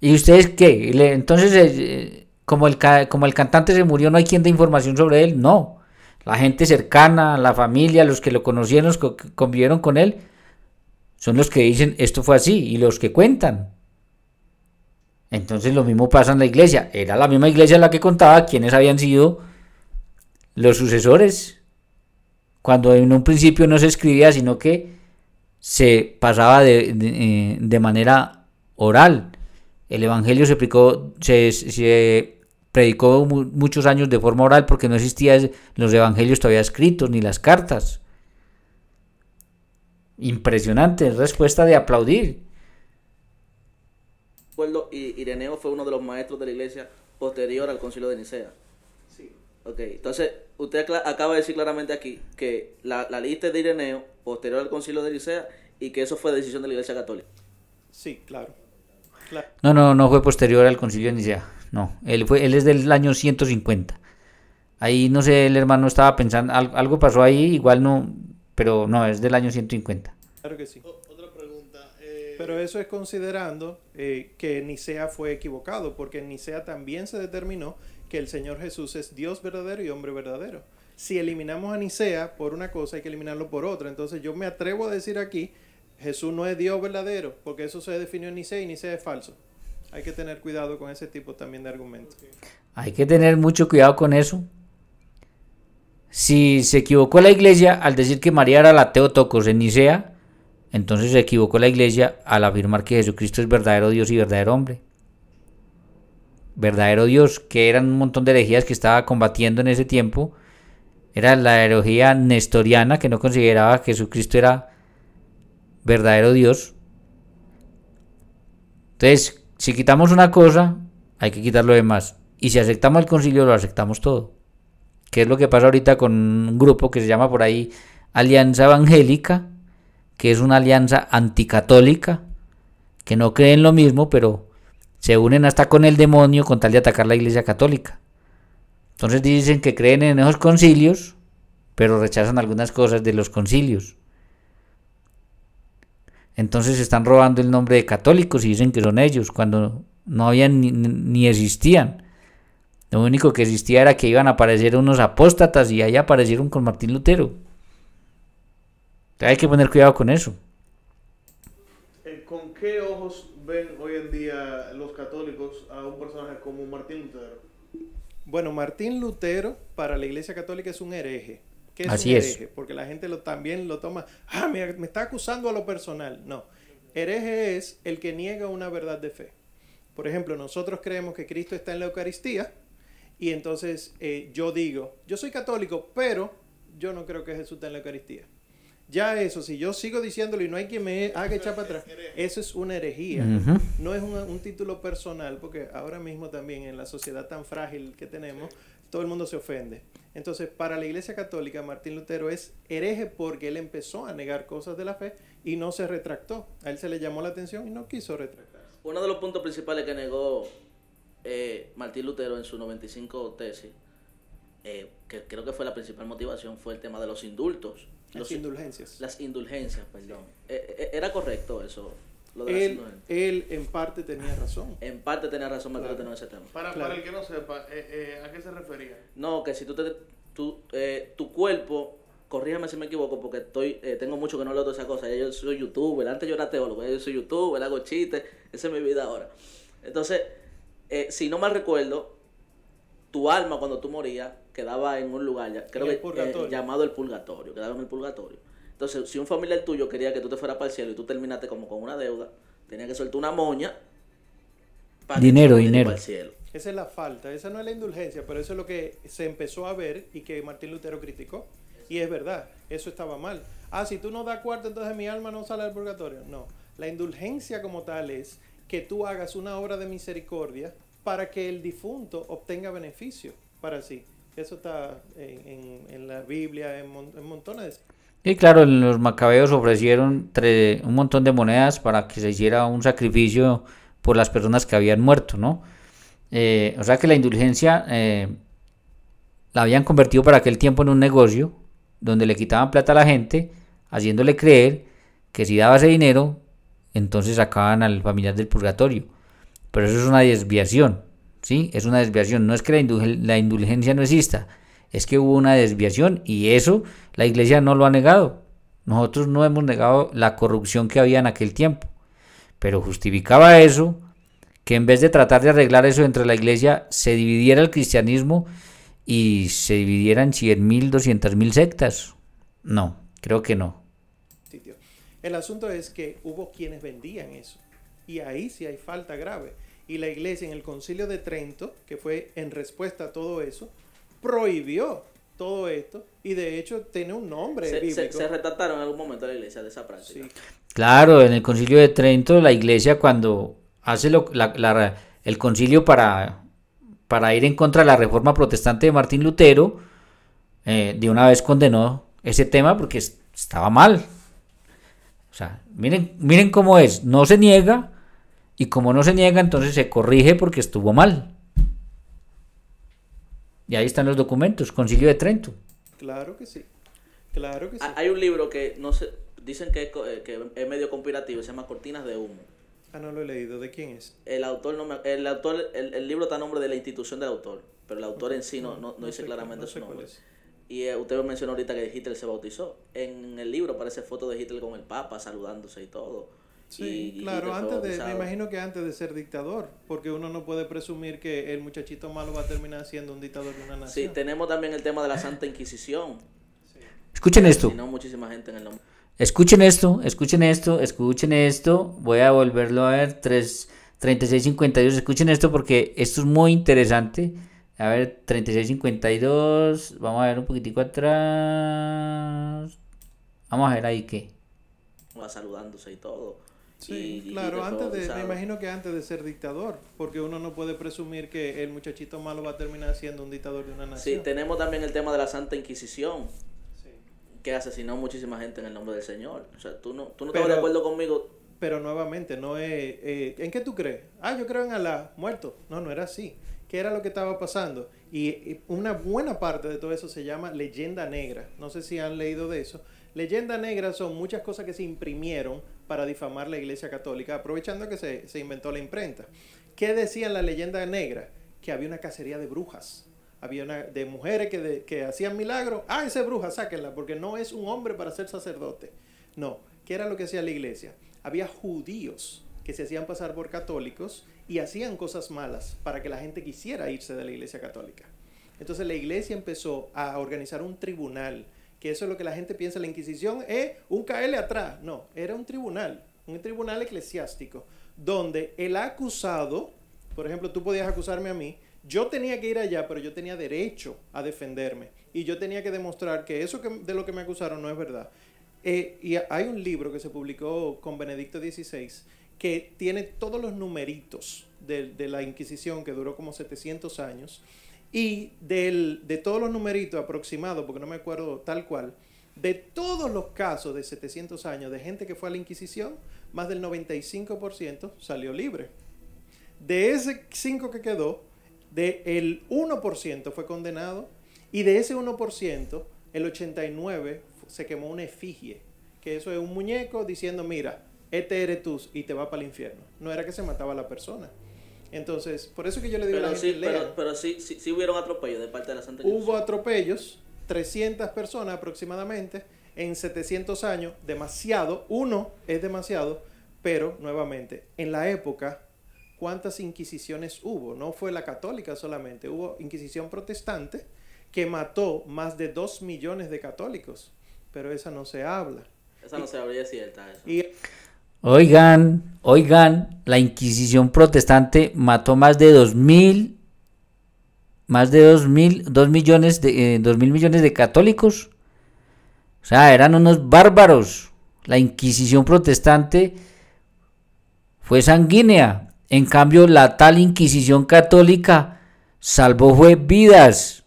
S1: ¿Y ustedes qué? Entonces, eh, como, el, como el cantante se murió, no hay quien dé información sobre él. No. La gente cercana, la familia, los que lo conocieron, los que convivieron con él, son los que dicen esto fue así y los que cuentan. Entonces lo mismo pasa en la iglesia. Era la misma iglesia la que contaba quiénes habían sido los sucesores, cuando en un principio no se escribía, sino que se pasaba de, de, eh, manera oral. El Evangelio se, se, predicó muchos años de forma oral porque no existían los Evangelios todavía escritos ni las cartas. Impresionante, respuesta de aplaudir.
S3: Ireneo fue uno de los maestros de la iglesia posterior al concilio de Nicea. Ok, entonces usted acaba de decir claramente aquí que la, la lista de Ireneo posterior al concilio de Nicea y que eso fue decisión de la Iglesia Católica.
S4: Sí, claro.
S1: claro. No, no, no fue posterior al concilio de Nicea. No, él, fue, él es del año 150. Ahí no sé, el hermano estaba pensando, algo pasó ahí, igual no, pero no, es del año 150.
S4: Claro que sí. otra pregunta. Eh. Pero eso es considerando eh, que Nicea fue equivocado, porque en Nicea también se determinó que el Señor Jesús es Dios verdadero y hombre verdadero. Si eliminamos a Nicea por una cosa, hay que eliminarlo por otra. Entonces yo me atrevo a decir aquí, Jesús no es Dios verdadero, porque eso se definió en Nicea y Nicea es falso. Hay que tener cuidado con ese tipo también de argumentos.
S1: Hay que tener mucho cuidado con eso. Si se equivocó la iglesia al decir que María era la Teotocos en Nicea, entonces se equivocó la iglesia al afirmar que Jesucristo es verdadero Dios y verdadero hombre verdadero Dios, que eran un montón de herejías que estaba combatiendo en ese tiempo. Era la herejía nestoriana, que no consideraba que Jesucristo era verdadero Dios. Entonces, si quitamos una cosa, hay que quitar lo demás. Y si aceptamos el concilio, lo aceptamos todo. Qué es lo que pasa ahorita con un grupo que se llama por ahí Alianza Evangélica, que es una alianza anticatólica, que no creen lo mismo, pero se unen hasta con el demonio con tal de atacar la Iglesia Católica. Entonces dicen que creen en esos concilios, pero rechazan algunas cosas de los concilios. Entonces están robando el nombre de católicos y dicen que son ellos, cuando no habían ni, existían. Lo único que existía era que iban a aparecer unos apóstatas y ahí aparecieron con Martín Lutero. Hay que poner cuidado con eso.
S2: Eh, ¿Con qué ojos ven hoy en día los católicos a un personaje como Martín Lutero?
S4: Bueno, Martín Lutero para la Iglesia Católica es un hereje. ¿Qué es Así hereje? Es. Porque la gente también lo toma, ah, me, está acusando a lo personal. No, hereje es el que niega una verdad de fe. Por ejemplo, nosotros creemos que Cristo está en la Eucaristía y entonces eh, yo digo, yo soy católico, pero yo no creo que Jesús está en la Eucaristía. Ya eso, si yo sigo diciéndolo y no hay quien me haga echar para atrás, eso es una herejía. No es un, título personal, porque ahora mismo también en la sociedad tan frágil que tenemos, todo el mundo se ofende. Entonces, para la Iglesia Católica, Martín Lutero es hereje porque él empezó a negar cosas de la fe y no se retractó. A él se le llamó la atención y no quiso retractarse.
S3: Uno de los puntos principales que negó eh, Martín Lutero en su 95 tesis, eh, que creo que fue la principal motivación, fue el tema de los indultos las indulgencias. Las indulgencias, perdón. Eh, eh, eh, ¿Era correcto eso? Lo de él, él, en parte tenía razón. En parte tenía razón claro. en ese tema. Para, el
S2: que no sepa, ¿a qué se refería?
S3: No, que si tú te, tu cuerpo, corríjame si me equivoco, porque estoy tengo mucho que no le de esa cosa. Yo soy youtuber, antes yo era teólogo, yo soy youtuber, hago chistes, esa es mi vida ahora. Entonces, si no mal recuerdo, tu alma cuando tú morías quedaba en un lugar, eh, llamado el purgatorio, quedaba en el purgatorio. Entonces, si un familiar tuyo quería que tú te fueras para el cielo y tú terminaste como con una deuda,
S4: tenía que soltar una moña
S1: para dinero, dinero. Para el cielo.
S4: Esa es la falta, esa no es la indulgencia, pero eso es lo que se empezó a ver y que Martín Lutero criticó. Y es verdad, eso estaba mal. Ah, si tú no das cuarto, entonces mi alma no sale al purgatorio. No, la indulgencia como tal es que tú hagas una obra de misericordia para que el difunto obtenga beneficio para sí. Eso está en, la Biblia, en, montones.
S1: Y claro, los macabeos ofrecieron un montón de monedas para que se hiciera un sacrificio por las personas que habían muerto, ¿no? Eh, o sea que la indulgencia eh, la habían convertido para aquel tiempo en un negocio donde le quitaban plata a la gente, haciéndole creer que si daba ese dinero, entonces sacaban al familiar del purgatorio. Pero eso es una desviación. ¿sí? Es una desviación, no es que la, indulgencia no exista, es que hubo una desviación y eso la iglesia no lo ha negado. Nosotros no hemos negado la corrupción que había en aquel tiempo, pero justificaba eso que en vez de tratar de arreglar eso entre la iglesia, se dividiera el cristianismo y se dividieran 100.000, 200.000 sectas. No, creo que no.
S4: El asunto es que hubo quienes vendían eso y ahí sí hay falta grave y la iglesia en el concilio de Trento, que fue en respuesta a todo eso, prohibió todo esto y de hecho tiene un nombre. Se, bíblico. retrataron en algún momento la iglesia de esa práctica.
S1: Claro, en el concilio de Trento la iglesia cuando hace lo, el concilio para, para ir en contra de la reforma protestante de Martín Lutero, eh, de una vez condenó ese tema porque estaba mal. O sea, miren, miren cómo es, no se niega, y como no se niega, entonces se corrige porque estuvo mal. Y ahí están los documentos, Concilio de Trento.
S4: Claro que sí. Claro
S3: ah, Hay un libro que no dicen que, eh, que es medio conspirativo, se llama Cortinas de humo.
S4: Ah, no lo he leído. ¿De quién es?
S3: El autor, no el, autor el, libro está a nombre de la institución del autor, pero el autor en sí no, no, dice claramente su nombre. Y eh, usted mencionó ahorita que Hitler se bautizó. En el libro aparece foto de Hitler con el Papa saludándose y todo. Sí, claro,
S4: antes de, me imagino que antes de ser dictador, porque uno no puede presumir que el muchachito malo va a terminar siendo un dictador de una nación. Sí, tenemos también el tema de la Santa Inquisición.
S1: Escuchen esto. Escuchen esto, escuchen esto, escuchen esto. Voy a volverlo a ver. 3, 3652. Escuchen esto porque esto es muy interesante. A ver, 3652. Vamos a ver un poquitico atrás. Vamos a ver ahí qué.
S3: Va saludándose y todo. Sí, claro, antes de, me imagino
S4: que antes de ser dictador, porque uno no puede presumir que el muchachito malo va a terminar siendo un dictador de una nación. Sí,
S3: tenemos también el tema de la Santa Inquisición, que
S4: asesinó muchísima gente en el nombre del Señor. O sea, tú no, tú no estás de acuerdo conmigo. Pero nuevamente, no es... Eh, ¿En qué tú crees? Ah, yo creo en Alá, muerto. No, no era así. ¿Qué era lo que estaba pasando? y una buena parte de todo eso se llama leyenda negra. No sé si han leído de eso. Leyenda negra son muchas cosas que se imprimieron para difamar la Iglesia Católica, aprovechando que se, inventó la imprenta. ¿Qué decían la leyenda negra? Que había una cacería de brujas. Había de mujeres que, que hacían milagros. Ah, esa bruja, sáquenla, porque no es un hombre para ser sacerdote. No, ¿qué era lo que hacía la iglesia? Había judíos que se hacían pasar por católicos y hacían cosas malas para que la gente quisiera irse de la iglesia católica. Entonces la iglesia empezó a organizar un tribunal que eso es lo que la gente piensa, la Inquisición es un KL atrás. No, era un tribunal, un tribunal eclesiástico, donde el acusado, por ejemplo, tú podías acusarme a mí, yo tenía que ir allá, pero yo tenía derecho a defenderme y yo tenía que demostrar que eso de lo que me acusaron no es verdad. Eh, y hay un libro que se publicó con Benedicto XVI que tiene todos los numeritos de, de la Inquisición que duró como 700 años y de todos los numeritos aproximados, porque no me acuerdo tal cual, de todos los casos de 700 años de gente que fue a la Inquisición, más del 95% salió libre. De ese 5 que quedó, de el 1% fue condenado y de ese 1%, el 89% se quemó una efigie, que eso es un muñeco diciendo, mira, este eres tú y te va para el infierno. No era que se mataba a la persona. Entonces, por eso que yo le digo pero la sí, Pero,
S3: sí, sí, hubieron atropellos de parte de la Santa Iglesia.
S4: Hubo atropellos, 300 personas aproximadamente, en 700 años, demasiado, uno es demasiado, pero nuevamente, en la época, ¿cuántas inquisiciones hubo? No fue la católica solamente, hubo inquisición protestante que mató más de 2 millones de católicos, pero esa no se habla. Esa no se habla, cierta. Eso.
S1: Oigan, oigan, la Inquisición protestante mató más de 2.000, más de 2 millones de, eh, mil millones de católicos. O sea, eran unos bárbaros. La Inquisición protestante fue sanguínea. En cambio, la tal Inquisición católica salvó fue vidas.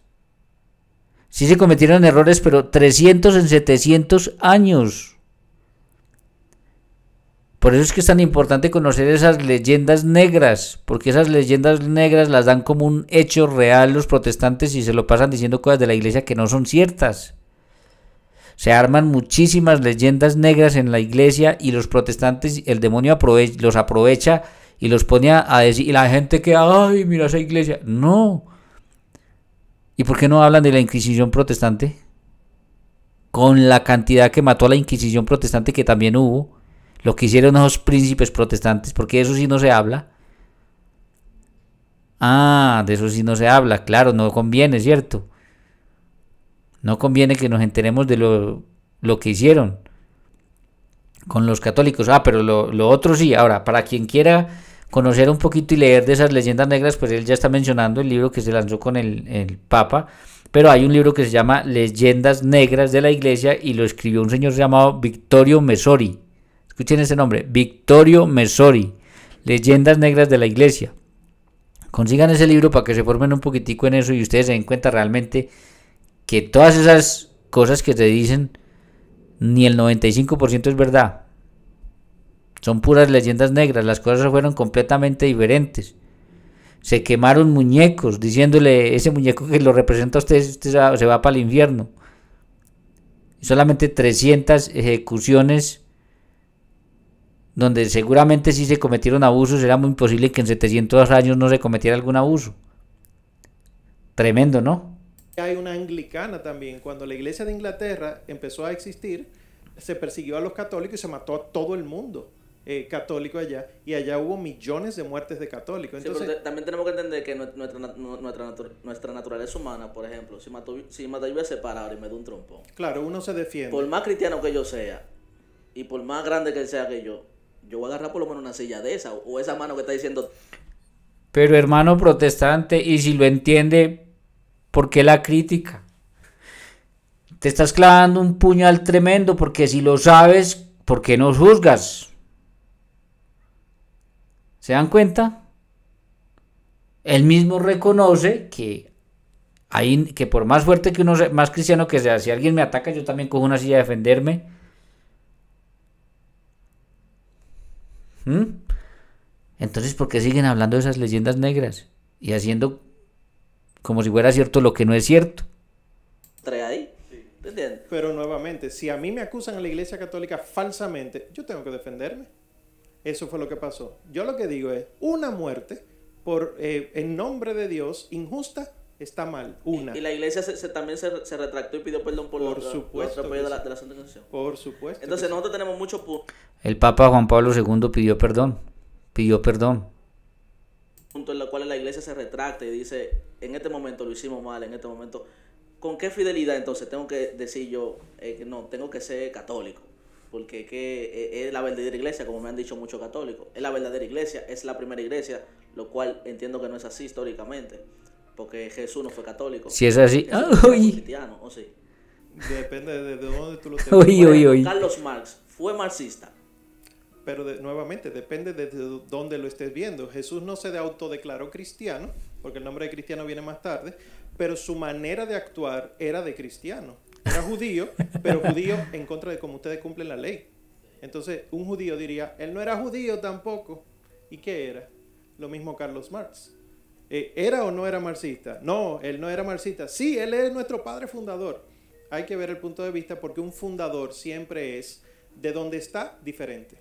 S1: Sí se cometieron errores, pero 300 en 700 años. Por eso es que es tan importante conocer esas leyendas negras, porque esas leyendas negras las dan como un hecho real los protestantes y se lo pasan diciendo cosas de la iglesia que no son ciertas. Se arman muchísimas leyendas negras en la iglesia y los protestantes, el demonio los aprovecha y los pone a decir, y la gente que, ay, mira esa iglesia, no. ¿Y por qué no hablan de la Inquisición protestante? Con la cantidad que mató a la Inquisición protestante que también hubo lo que hicieron esos príncipes protestantes, porque eso sí no se habla. Ah, de eso sí no se habla, claro, no conviene, ¿cierto? No conviene que nos enteremos de lo, lo que hicieron con los católicos. Ah, pero lo, otro sí. Ahora, para quien quiera conocer un poquito y leer de esas leyendas negras, pues él ya está mencionando el libro que se lanzó con el, el Papa. Pero hay un libro que se llama Leyendas Negras de la Iglesia y lo escribió un señor llamado Victorio Mesori. Escuchen ese nombre, Victorio Messori, Leyendas Negras de la Iglesia. Consigan ese libro para que se formen un poquitico en eso y ustedes se den cuenta realmente que todas esas cosas que te dicen, ni el 95% es verdad. Son puras leyendas negras, las cosas fueron completamente diferentes. Se quemaron muñecos, diciéndole, ese muñeco que lo representa a usted se va para el infierno. Solamente 300 ejecuciones donde seguramente si se cometieron abusos, era muy imposible que en 700 años no se cometiera algún abuso. Tremendo, ¿no?
S4: Hay una anglicana también. Cuando la iglesia de Inglaterra empezó a existir, se persiguió a los católicos y se mató a todo el mundo. Eh, católico allá y allá hubo millones de muertes de católicos. Entonces,
S3: también tenemos que entender que nuestra, nuestra, naturaleza humana, por ejemplo, si mató, si yo voy a separar y me da un trompo
S4: Claro, uno se defiende. Por
S3: más cristiano que yo sea y por más grande que sea que yo, yo voy a agarrar por lo menos una silla de esa o esa mano que está diciendo.
S1: Pero hermano protestante, y si lo entiende, ¿por qué la crítica? Te estás clavando un puñal tremendo porque si lo sabes, ¿por qué no juzgas? ¿Se dan cuenta? Él mismo reconoce que, que por más fuerte que uno sea, más cristiano que sea, si alguien me ataca, yo también cojo una silla a defenderme ¿Mm? Entonces, ¿por qué siguen hablando de esas leyendas negras y haciendo como si fuera cierto lo que no es cierto?
S4: ahí? Pues Pero nuevamente, si a mí me acusan a la Iglesia Católica falsamente, yo tengo que defenderme. Eso fue lo que pasó. Yo lo que digo es, una muerte por, eh, en nombre de Dios injusta está mal. Una. Y, la
S3: iglesia se, también se, retractó y pidió perdón por, por supuesto de, la, Santa Por supuesto. Entonces nosotros tenemos mucho...
S1: El Papa Juan Pablo II pidió perdón. Pidió perdón.
S3: Punto en lo cual la iglesia se retracta y dice, en este momento lo hicimos mal, en este momento... ¿Con qué fidelidad entonces tengo que decir yo eh, que no, tengo que ser católico? Porque eh, es la verdadera iglesia, como me han dicho muchos católicos. Es la verdadera iglesia, es la primera iglesia, lo cual entiendo que no es así históricamente. Porque Jesús no fue católico. Si es así. cristiano, ¿o sí? Depende de, dónde tú lo tengas.
S1: viendo.
S4: Carlos Marx fue marxista. Pero nuevamente, depende de, de dónde lo estés viendo. Jesús no se autodeclaró cristiano, porque el nombre de cristiano viene más tarde, pero su manera de actuar era de cristiano. Era judío, pero judío en contra de cómo ustedes cumplen la ley. Entonces, un judío diría, él no era judío tampoco. ¿Y qué era? Lo mismo Carlos Marx eh, ¿era o no era marxista? No, él no era marxista. Sí, él es nuestro padre fundador. Hay que ver el punto de vista porque un fundador siempre es de donde está diferente.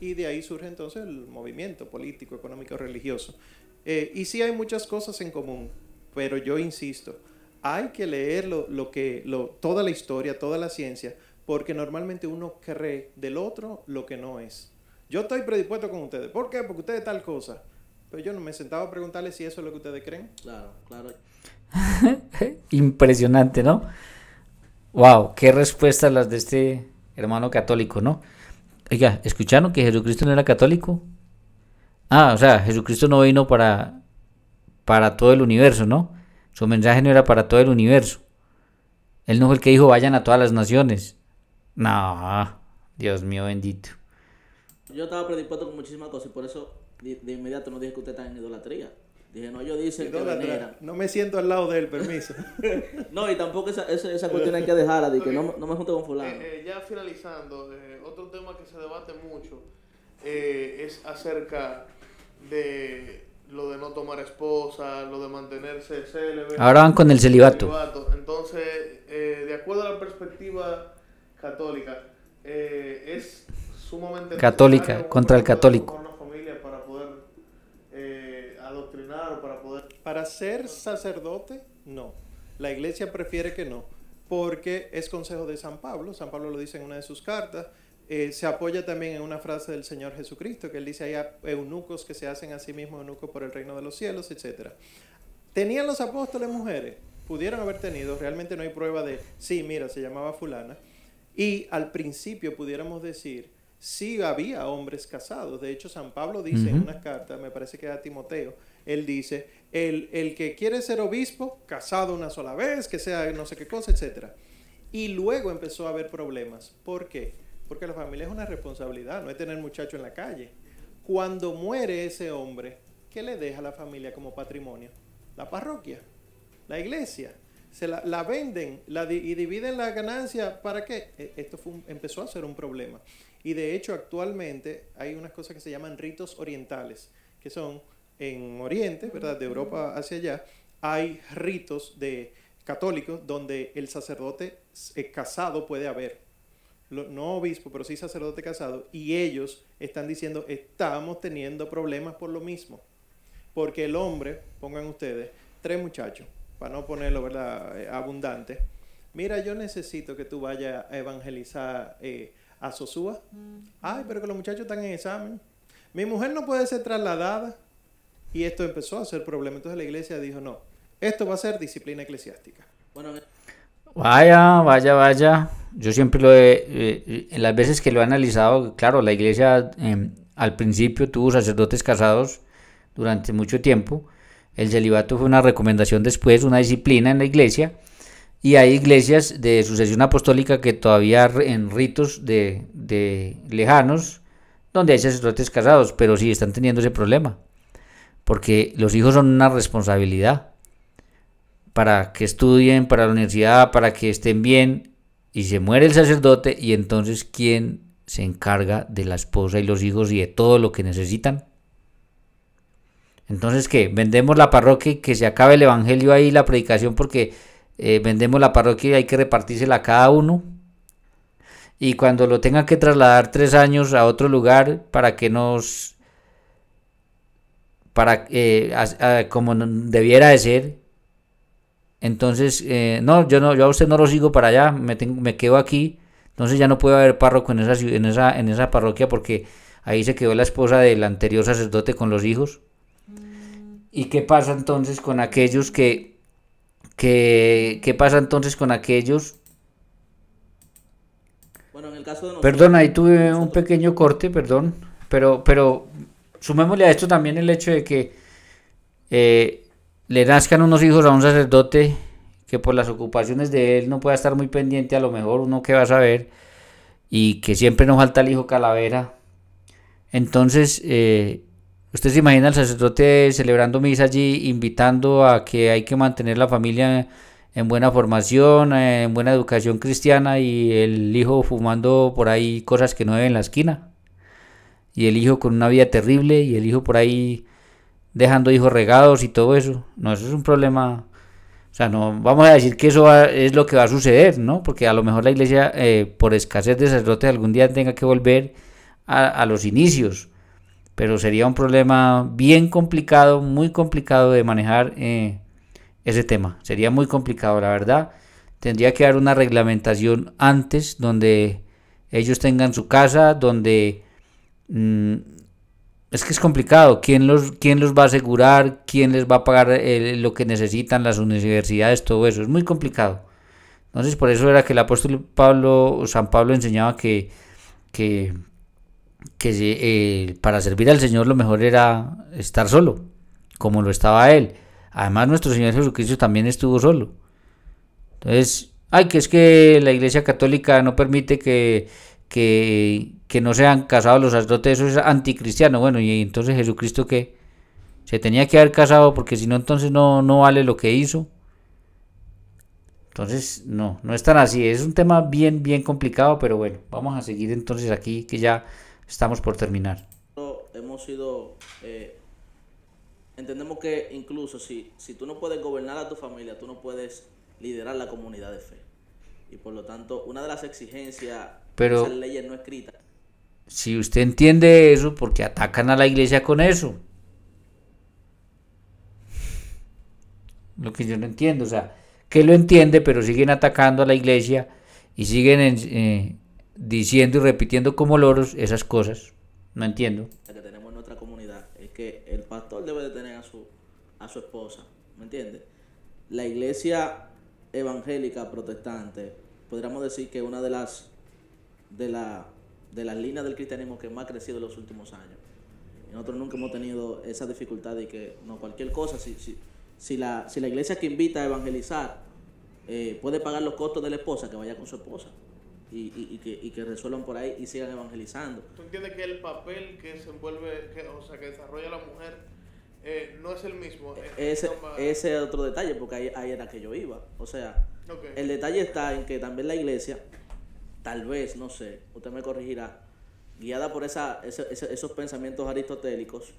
S4: Y de ahí surge entonces el movimiento político, económico, religioso. Eh, y sí hay muchas cosas en común, pero yo insisto, hay que leer lo, que, toda la historia, toda la ciencia, porque normalmente uno cree del otro lo que no es. Yo estoy predispuesto con ustedes. ¿Por qué? Porque ustedes tal cosa. Pero yo no me sentaba a preguntarle si eso es lo que ustedes creen. Claro, claro.
S1: Impresionante, ¿no? Wow, qué respuestas las de este hermano católico, ¿no? Oiga, ¿escucharon que Jesucristo no era católico? Ah, o sea, Jesucristo no vino para, para todo el universo, ¿no? Su mensaje no era para todo el universo. Él no fue el que dijo vayan a todas las naciones. No, Dios mío bendito.
S3: Yo estaba predispuesto con muchísimas cosas y por eso de, inmediato no dije que usted está en idolatría. Dije, no, yo dicen que
S4: No me siento al lado de él, permiso.
S3: no, y tampoco esa, esa, cuestión hay que dejarla, de que no, no me junto con fulano. Eh,
S2: eh, ya finalizando, eh, otro tema que se debate mucho es acerca de lo de no tomar esposa, lo de mantenerse célebre.
S1: Ahora van con el celibato. celibato. Entonces, de acuerdo a la perspectiva católica, es sumamente...
S4: Católica, contra el católico para ser sacerdote, no. La iglesia prefiere que no, porque es consejo de San Pablo. San Pablo lo dice en una de sus cartas. Eh, se apoya también en una frase del Señor Jesucristo, que él dice, hay eunucos que se hacen a sí mismos eunucos por el reino de los cielos, etc. ¿Tenían los apóstoles mujeres? Pudieron haber tenido, realmente no hay prueba de, sí, mira, se llamaba fulana. Y al principio pudiéramos decir, sí había hombres casados. De hecho, San Pablo dice en una carta, me parece que a Timoteo, él dice, el, que quiere ser obispo, casado una sola vez, que sea no sé qué cosa, etc. Y luego empezó a haber problemas. ¿Por qué? Porque la familia es una responsabilidad, no es tener muchacho en la calle. Cuando muere ese hombre, ¿qué le deja a la familia como patrimonio? La parroquia, la iglesia. Se la, venden la y dividen la ganancia. ¿Para qué? E, esto empezó a ser un problema. Y de hecho actualmente hay unas cosas que se llaman ritos orientales, que son en Oriente, ¿verdad? De Europa hacia allá, hay ritos de católicos donde el sacerdote eh, casado puede haber, no obispo, pero sí sacerdote casado, y ellos están diciendo, estamos teniendo problemas por lo mismo. Porque el hombre, pongan ustedes, tres muchachos, para no ponerlo, ¿verdad?, eh, abundante. Mira, yo necesito que tú vayas a evangelizar eh, a Sosúa. Mm. Ay, pero que los muchachos están en examen. Mi mujer no puede ser trasladada. Y esto empezó a ser problema. Entonces la iglesia dijo, no, esto va a ser disciplina eclesiástica. Eh.
S1: vaya, vaya, vaya. Yo siempre lo he, en eh, eh, las veces que lo he analizado, claro, la iglesia em, al principio tuvo sacerdotes casados durante mucho tiempo. El celibato fue una recomendación después, una disciplina en la iglesia. Y hay iglesias de sucesión apostólica que todavía en ritos de, de lejanos, donde hay sacerdotes casados, pero sí están teniendo ese problema porque los hijos son una responsabilidad para que estudien, para la universidad, para que estén bien, y se muere el sacerdote, y entonces ¿quién se encarga de la esposa y los hijos y de todo lo que necesitan? Entonces, ¿qué? Vendemos la parroquia y que se acabe el evangelio ahí, la predicación, porque eh, vendemos la parroquia y hay que repartírsela a cada uno. Y cuando lo tenga que trasladar tres años a otro lugar para que nos para eh, ah, como debiera de ser. Entonces, eh, no, yo no, yo a usted no lo sigo para allá, me, me quedo aquí. Entonces ya no puede haber párroco en esa, en esa, en esa parroquia porque ahí se quedó la esposa del anterior sacerdote con los hijos. ¿Y qué pasa entonces con aquellos que, qué pasa entonces con aquellos? Perdón, ahí tuve un pequeño corte, perdón, pero, pero sumémosle a esto también el hecho de que eh, le nazcan unos hijos a un sacerdote que por las ocupaciones de él no pueda estar muy pendiente, a lo mejor uno que va a saber, y que siempre nos falta el hijo calavera. Entonces, eh, usted se imagina al sacerdote celebrando misa allí, invitando a que hay que mantener la familia en buena formación, eh, en buena educación cristiana, y el hijo fumando por ahí cosas que no deben en la esquina y el hijo con una vida terrible y el hijo por ahí dejando hijos regados y todo eso. No, eso es un problema. O sea, no vamos a decir que eso es lo que va a suceder, ¿no? Porque a lo mejor la iglesia, eh, por escasez de sacerdotes, algún día tenga que volver a, los inicios. Pero sería un problema bien complicado, muy complicado de manejar eh, ese tema. Sería muy complicado, la verdad. Tendría que haber una reglamentación antes donde ellos tengan su casa, donde Mm, es que es complicado. ¿Quién los, los va a asegurar? ¿Quién les va a pagar eh, lo que necesitan las universidades? Todo eso. Es muy complicado. Entonces, por eso era que el apóstol Pablo, San Pablo enseñaba que, que, eh, para servir al Señor lo mejor era estar solo, como lo estaba él. Además, nuestro Señor Jesucristo también estuvo solo. Entonces, ay, que es que la Iglesia Católica no permite que, que, que no sean casados los sacerdotes, eso es anticristiano. Bueno, y entonces Jesucristo que se tenía que haber casado porque si no, entonces no, no vale lo que hizo. Entonces, no, no es tan así. Es un tema bien, bien complicado, pero bueno, vamos a seguir entonces aquí que ya estamos por terminar.
S3: Hemos sido, eh, entendemos que incluso si, si tú no puedes gobernar a tu familia, tú no puedes liderar la comunidad de fe. Y por lo tanto, una de las exigencias de esas leyes no escritas
S1: si usted entiende eso, porque atacan a la iglesia con eso. Lo que yo no entiendo, o sea, que lo entiende, pero siguen atacando a la iglesia y siguen eh, diciendo y repitiendo como loros esas cosas. No entiendo. La que tenemos
S3: en nuestra comunidad es que el pastor debe de tener a su, a su esposa, ¿me entiende? La iglesia evangélica protestante, podríamos decir que una de las de la de las líneas del cristianismo que más ha crecido en los últimos años. nosotros nunca hemos tenido esa dificultad de que, no, cualquier cosa, si, si, si, la, si la iglesia que invita a evangelizar eh, puede pagar los costos de la esposa, que vaya con su esposa. Y, y, que, y, que, resuelvan por ahí y sigan evangelizando.
S2: ¿Tú entiendes que el papel que se envuelve, o sea, que desarrolla la mujer, eh, no es el mismo? ese,
S3: ese es otro detalle, porque ahí, ahí, era que yo iba. O sea, el detalle está en que también la iglesia tal vez, no sé, usted me corregirá, guiada por esa, esos pensamientos aristotélicos,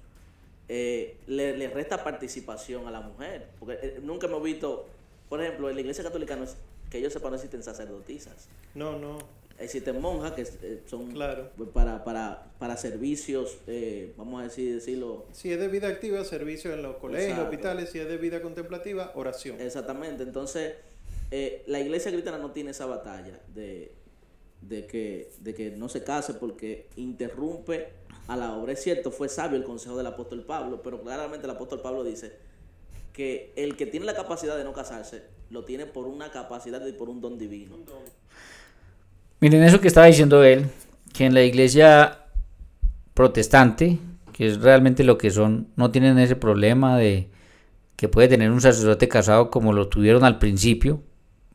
S3: eh, le, resta participación a la mujer. Porque eh, nunca hemos visto, por ejemplo, en la iglesia católica, no que ellos sepan, no existen sacerdotisas. No, no. Existen monjas que eh, son para, para, para servicios, vamos a decir, decirlo.
S4: Si es de vida activa, servicio en los colegios, hospitales.
S3: Si es de vida contemplativa, oración. Exactamente. Entonces, la iglesia cristiana no tiene esa batalla de, de que, no se case porque interrumpe a la obra. Es cierto, fue sabio el consejo del apóstol Pablo, pero claramente el apóstol Pablo dice que el que tiene la capacidad de no casarse, lo tiene por una capacidad y por un don divino.
S1: Miren eso que estaba diciendo él, que en la iglesia protestante, que es realmente lo que son, no tienen ese problema de que puede tener un sacerdote casado como lo tuvieron al principio,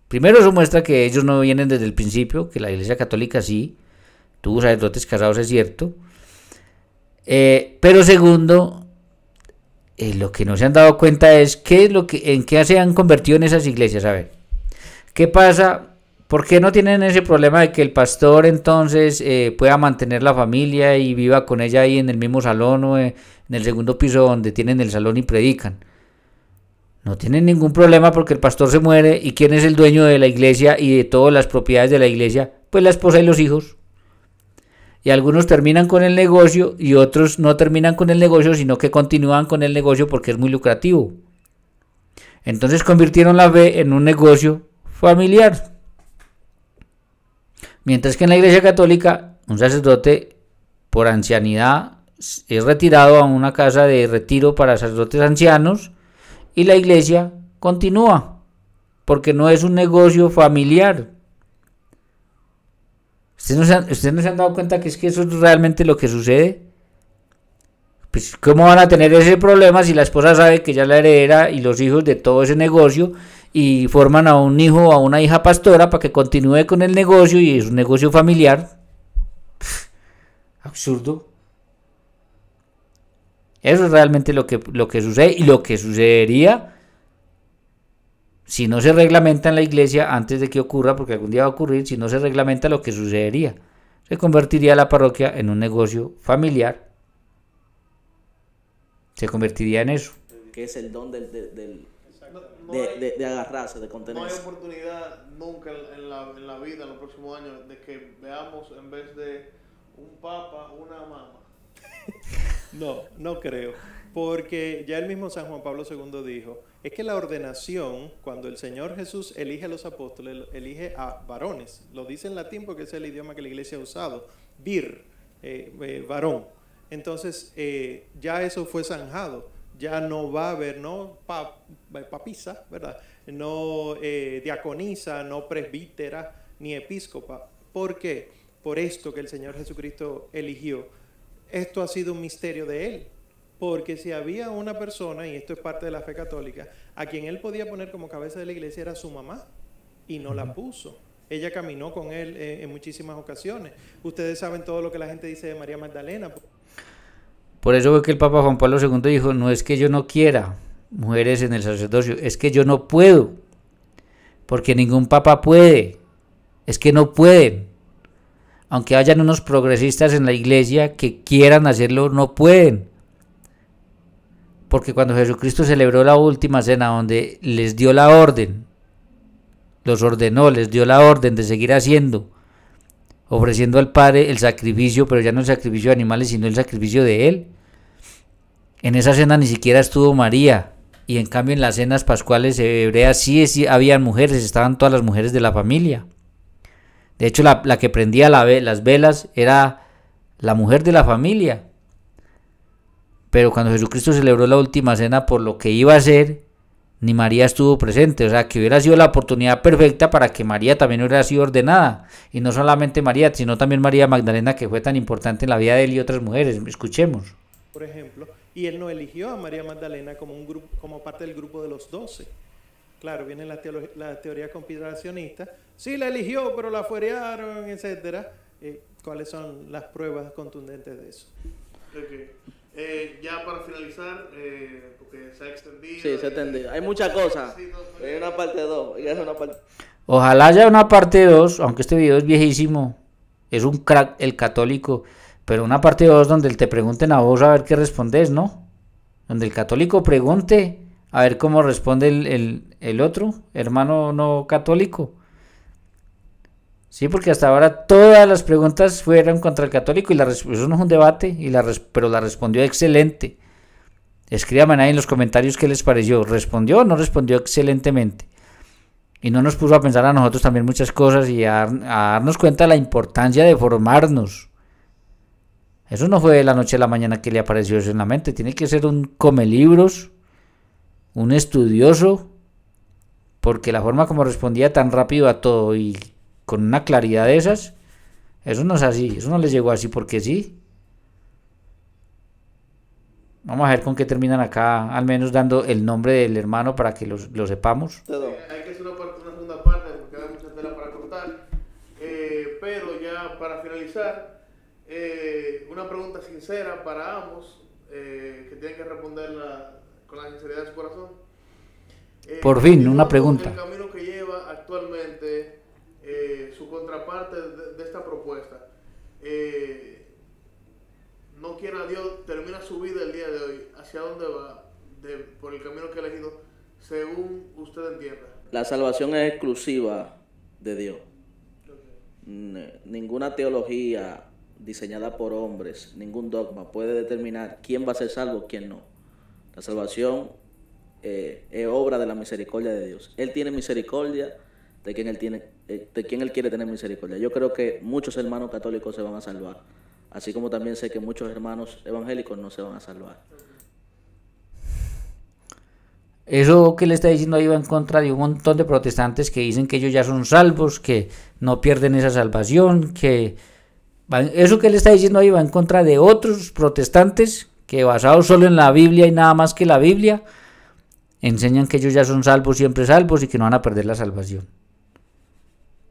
S1: Primero eso muestra que ellos no vienen desde el principio, que la Iglesia Católica sí tuvo sacerdotes casados, es cierto. Eh, pero segundo, eh, lo que no se han dado cuenta es qué es lo que, en qué se han convertido en esas iglesias. A ver, ¿qué pasa? ¿Por qué no tienen ese problema de que el pastor entonces eh, pueda mantener la familia y viva con ella ahí en el mismo salón o en el segundo piso donde tienen el salón y predican? no tienen ningún problema porque el pastor se muere y quién es el dueño de la iglesia y de todas las propiedades de la iglesia, pues la esposa y los hijos. Y algunos terminan con el negocio y otros no terminan con el negocio, sino que continúan con el negocio porque es muy lucrativo. Entonces convirtieron la fe en un negocio familiar. Mientras que en la Iglesia Católica un sacerdote por ancianidad es retirado a una casa de retiro para sacerdotes ancianos y la iglesia continúa, porque no es un negocio familiar. ¿Ustedes no se han, dado cuenta que es que eso es realmente lo que sucede? Pues, ¿cómo van a tener ese problema si la esposa sabe que ya la heredera y los hijos de todo ese negocio y forman a un hijo o a una hija pastora para que continúe con el negocio y es un negocio familiar? Absurdo. Eso es realmente lo que, lo que sucede y lo que sucedería si no se reglamenta en la iglesia antes de que ocurra, porque algún día va a ocurrir, si no se reglamenta lo que sucedería. Se convertiría la parroquia en un negocio familiar. Se convertiría en eso.
S3: Que es el don de,
S2: agarrarse, de contenerse.
S4: No hay oportunidad
S1: nunca la, en la vida, en los próximos años, de que
S2: veamos en vez de un papa, una mamá
S4: no, no creo. Porque ya el mismo San Juan Pablo II dijo, es que la ordenación, cuando el Señor Jesús elige a los apóstoles, elige a varones. Lo dice en latín porque es el idioma que la iglesia ha usado. Vir, eh, eh, varón. Entonces, eh, ya eso fue zanjado. Ya no va a haber, no papisa, ¿verdad? No diaconisa, no presbítera, ni episcopa. ¿Por qué? Por esto que el Señor Jesucristo eligió esto ha sido un misterio de él. Porque si había una persona, y esto es parte de la fe católica, a quien él podía poner como cabeza de la iglesia era su mamá, y no la puso. Ella caminó con él en muchísimas ocasiones. Ustedes saben todo lo que la gente dice de María Magdalena.
S1: Por eso fue que el Papa Juan Pablo II dijo, no es que yo no quiera mujeres en el sacerdocio, es que yo no puedo, porque ningún papa puede, es que no pueden aunque hayan unos progresistas en la iglesia que quieran hacerlo, no pueden. Porque cuando Jesucristo celebró la última cena donde les dio la orden, los ordenó, les dio la orden de seguir haciendo, ofreciendo al Padre el sacrificio, pero ya no el sacrificio de animales, sino el sacrificio de Él. En esa cena ni siquiera estuvo María, y en cambio en las cenas pascuales hebreas sí, sí habían mujeres, estaban todas las mujeres de la familia. De hecho, la, que prendía la, las velas era la mujer de la familia. Pero cuando Jesucristo celebró la última cena por lo que iba a ser, ni María estuvo presente. O sea, que hubiera sido la oportunidad perfecta para que María también hubiera sido ordenada. Y no solamente María, sino también María Magdalena, que fue tan importante en la vida de él y otras mujeres. Escuchemos. Por
S4: ejemplo, y él no eligió a María Magdalena como parte del grupo de los doce Claro, viene la, la teoría conspiracionista. Sí la eligió, pero la fuerearon, etc. Eh, ¿Cuáles son las pruebas contundentes de eso?
S2: Eh, ya
S3: para finalizar, eh, porque se ha extendido.
S4: Sí, se ha extendido. Hay muchas cosas. Pues. Hay una
S3: parte 2.
S1: Ojalá haya una parte 2, aunque este video es viejísimo. Es un crack el católico. Pero una parte 2 donde te pregunten a vos a ver qué respondes, ¿no? Donde el católico pregunte a ver cómo responde el, otro hermano no católico. Sí, porque hasta ahora todas las preguntas fueron contra el católico y la eso no es un debate, y la pero la respondió excelente. Escríbanme ahí en los comentarios qué les pareció. ¿Respondió o no respondió excelentemente? Y no nos puso a pensar a nosotros también muchas cosas y a, a darnos cuenta de la importancia de formarnos. Eso no fue de la noche a la mañana que le apareció eso en la mente. Tiene que ser un come libros un estudioso, porque la forma como respondía tan rápido a todo y con una claridad de esas, eso no es así, eso no les llegó así porque sí. Vamos a ver con qué terminan acá, al menos dando el nombre del hermano para que los, lo sepamos.
S2: Hay que hacer una, parte, una segunda parte porque hay mucha tela para cortar. Eh, pero ya para finalizar, eh, una pregunta sincera para ambos eh, que tienen que responderla la sinceridad de su corazón. Eh,
S1: por fin, una pregunta. El camino que lleva actualmente
S2: eh, su contraparte de, esta propuesta. Eh, no quiera Dios, termina su vida el día de hoy. ¿Hacia dónde va? por el camino que ha elegido, según usted entienda.
S3: La salvación es exclusiva de Dios. Ninguna teología diseñada por hombres, ningún dogma puede determinar quién va a ser salvo, quién no. La salvación eh, es obra de la misericordia de Dios. Él tiene misericordia de quien él tiene, eh, de quien él quiere tener misericordia. Yo creo que muchos hermanos católicos se van a salvar, así como también sé que muchos hermanos evangélicos no se van a salvar.
S1: Eso que le está diciendo ahí va en contra de un montón de protestantes que dicen que ellos ya son salvos, que no pierden esa salvación, que eso que le está diciendo ahí va en contra de otros protestantes que basados solo en la Biblia y nada más que la Biblia, enseñan que ellos ya son salvos, siempre salvos y que no van a perder la salvación.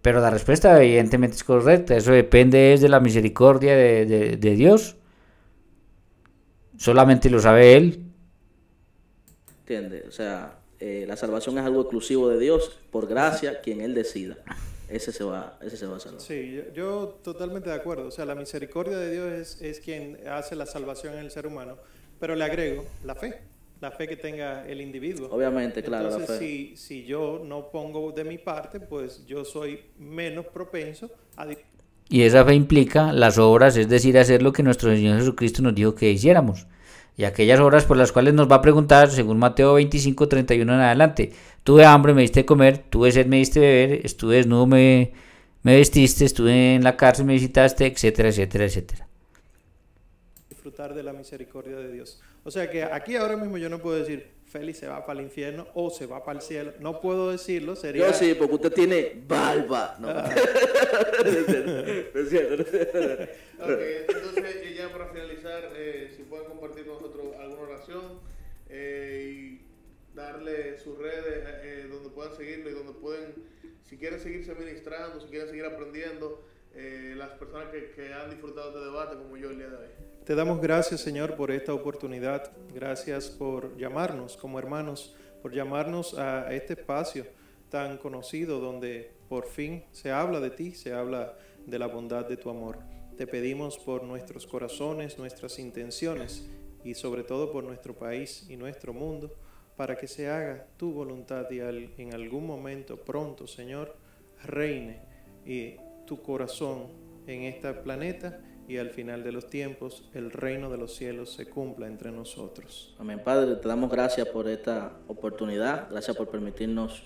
S1: Pero la respuesta evidentemente es correcta, eso depende de la misericordia de, Dios. Solamente lo sabe Él.
S3: Entiende, O sea, eh, la salvación es algo exclusivo de Dios, por gracia, quien Él decida ese se va, a
S4: Sí, yo, totalmente de acuerdo. O sea, la misericordia de Dios es, quien hace la salvación en el ser humano, pero le agrego la fe, la fe que tenga el individuo. Obviamente, claro. Entonces, Si, si yo no pongo de mi parte, pues yo soy menos propenso a...
S1: Y esa fe implica las obras, es decir, hacer lo que nuestro Señor Jesucristo nos dijo que hiciéramos y aquellas obras por las cuales nos va a preguntar, según Mateo 25, 31 en adelante. Tuve hambre, me diste comer, tuve sed, me diste beber, estuve desnudo, me, me vestiste, estuve en la cárcel, me visitaste, etcétera, etcétera, etcétera.
S4: Disfrutar de la misericordia de Dios. O sea que aquí ahora mismo yo no puedo decir, Félix se va para el infierno o se va para el cielo. No puedo decirlo, sería. Yo sí, porque usted tiene
S3: barba. No, ah. es cierto. entonces,
S2: eh, ya para finalizar, eh, si pueden compartir con nosotros alguna oración eh, y darle sus redes donde puedan seguirlo y donde pueden, si quieren seguirse ministrando, si quieren seguir aprendiendo, las personas que, que han disfrutado de este debate, como yo el día de hoy.
S4: Te damos gracias, Señor, por esta oportunidad. Gracias por llamarnos como hermanos, por llamarnos a este espacio tan conocido donde por fin se habla de ti, se habla de la bondad de tu amor. Te pedimos por nuestros corazones, nuestras intenciones y sobre todo por nuestro país y nuestro mundo, para que se haga tu voluntad y en algún momento pronto, Señor, reine eh, tu corazón en este planeta y al final de los tiempos el reino de los cielos se cumpla entre nosotros.
S3: Amén, Padre, te damos gracias por esta oportunidad, gracias por permitirnos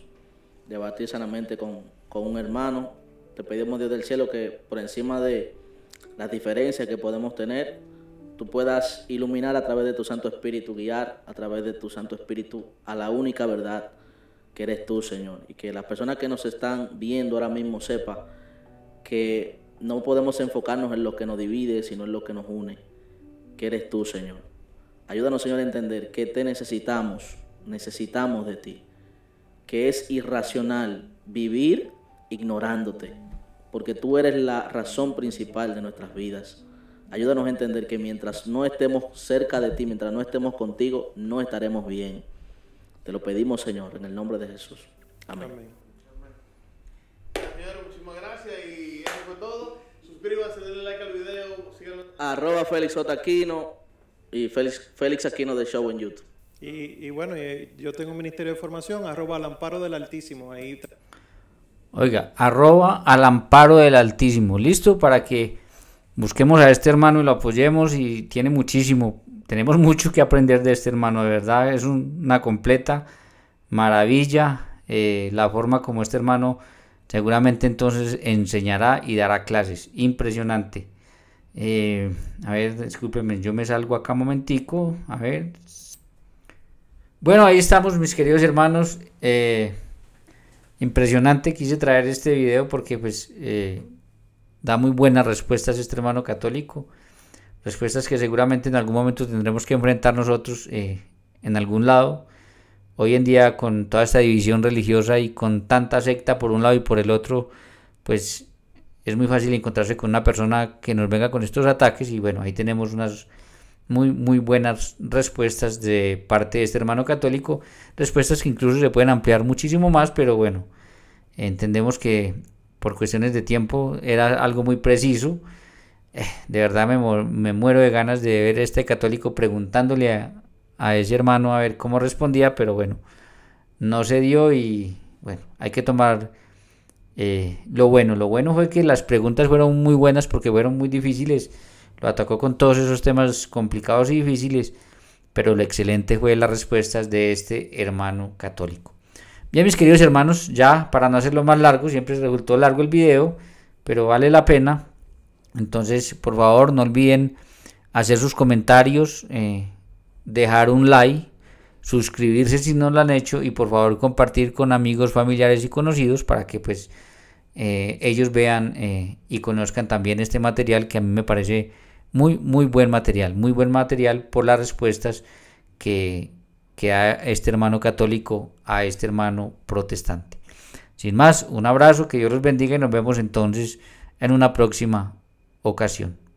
S3: debatir sanamente con, con un hermano. Te pedimos, Dios del cielo, que por encima de las diferencias que podemos tener, tú puedas iluminar a través de tu Santo Espíritu, guiar a través de tu Santo Espíritu a la única verdad que eres tú, Señor. Y que las personas que nos están viendo ahora mismo sepan que no podemos enfocarnos en lo que nos divide, sino en lo que nos une, que eres tú, Señor. Ayúdanos, Señor, a entender que te necesitamos, necesitamos de ti, que es irracional vivir ignorándote, porque tú eres la razón principal de nuestras vidas. Ayúdanos a entender que mientras no estemos cerca de ti, mientras no estemos contigo, no estaremos bien. Te lo pedimos, Señor, en el nombre de Jesús. Amén. arroba Félix y Félix, Félix
S4: Aquino de Show en YouTube. Y, bueno, eh, yo tengo un ministerio de formación, arroba al amparo del altísimo. Ahí.
S1: Oiga, arroba al amparo del altísimo. Listo para que busquemos a este hermano y lo apoyemos y tiene muchísimo, tenemos mucho que aprender de este hermano, de verdad, es una completa maravilla eh, la forma como este hermano seguramente entonces enseñará y dará clases, impresionante. Eh, a ver, discúlpenme, yo me salgo acá un momentico. A ver. Bueno, ahí estamos, mis queridos hermanos. Eh, impresionante, quise traer este video porque pues eh, da muy buenas respuestas este hermano católico. Respuestas que seguramente en algún momento tendremos que enfrentar nosotros en algún lado. Hoy en día con toda esta división religiosa y con tanta secta por un lado y por el otro, pues es muy fácil encontrarse con una persona que nos venga con estos ataques y bueno, ahí tenemos unas muy, muy buenas respuestas de parte de este hermano católico, respuestas que incluso se pueden ampliar muchísimo más, pero bueno, entendemos que por cuestiones de tiempo era algo muy preciso. Eh, de verdad me, muero de ganas de ver a este católico preguntándole a ese hermano a ver cómo respondía, pero bueno, no se dio y bueno, hay que tomar eh, lo bueno, lo bueno fue que las preguntas fueron muy buenas porque fueron muy difíciles. Lo atacó con todos esos temas complicados y difíciles, pero lo excelente fue las respuestas de este hermano católico. Bien, mis queridos hermanos, ya para no hacerlo más largo, siempre resultó largo el video, pero vale la pena. Entonces, por favor, no olviden hacer sus comentarios, eh, dejar un like suscribirse si no lo han hecho y por favor compartir con amigos, familiares y conocidos para que pues eh, ellos vean eh, y conozcan también este material que a mí me parece muy, muy buen material, muy buen material por las respuestas que, que a este hermano católico, a este hermano protestante. Sin más, un abrazo, que Dios los bendiga y nos vemos entonces en una próxima ocasión.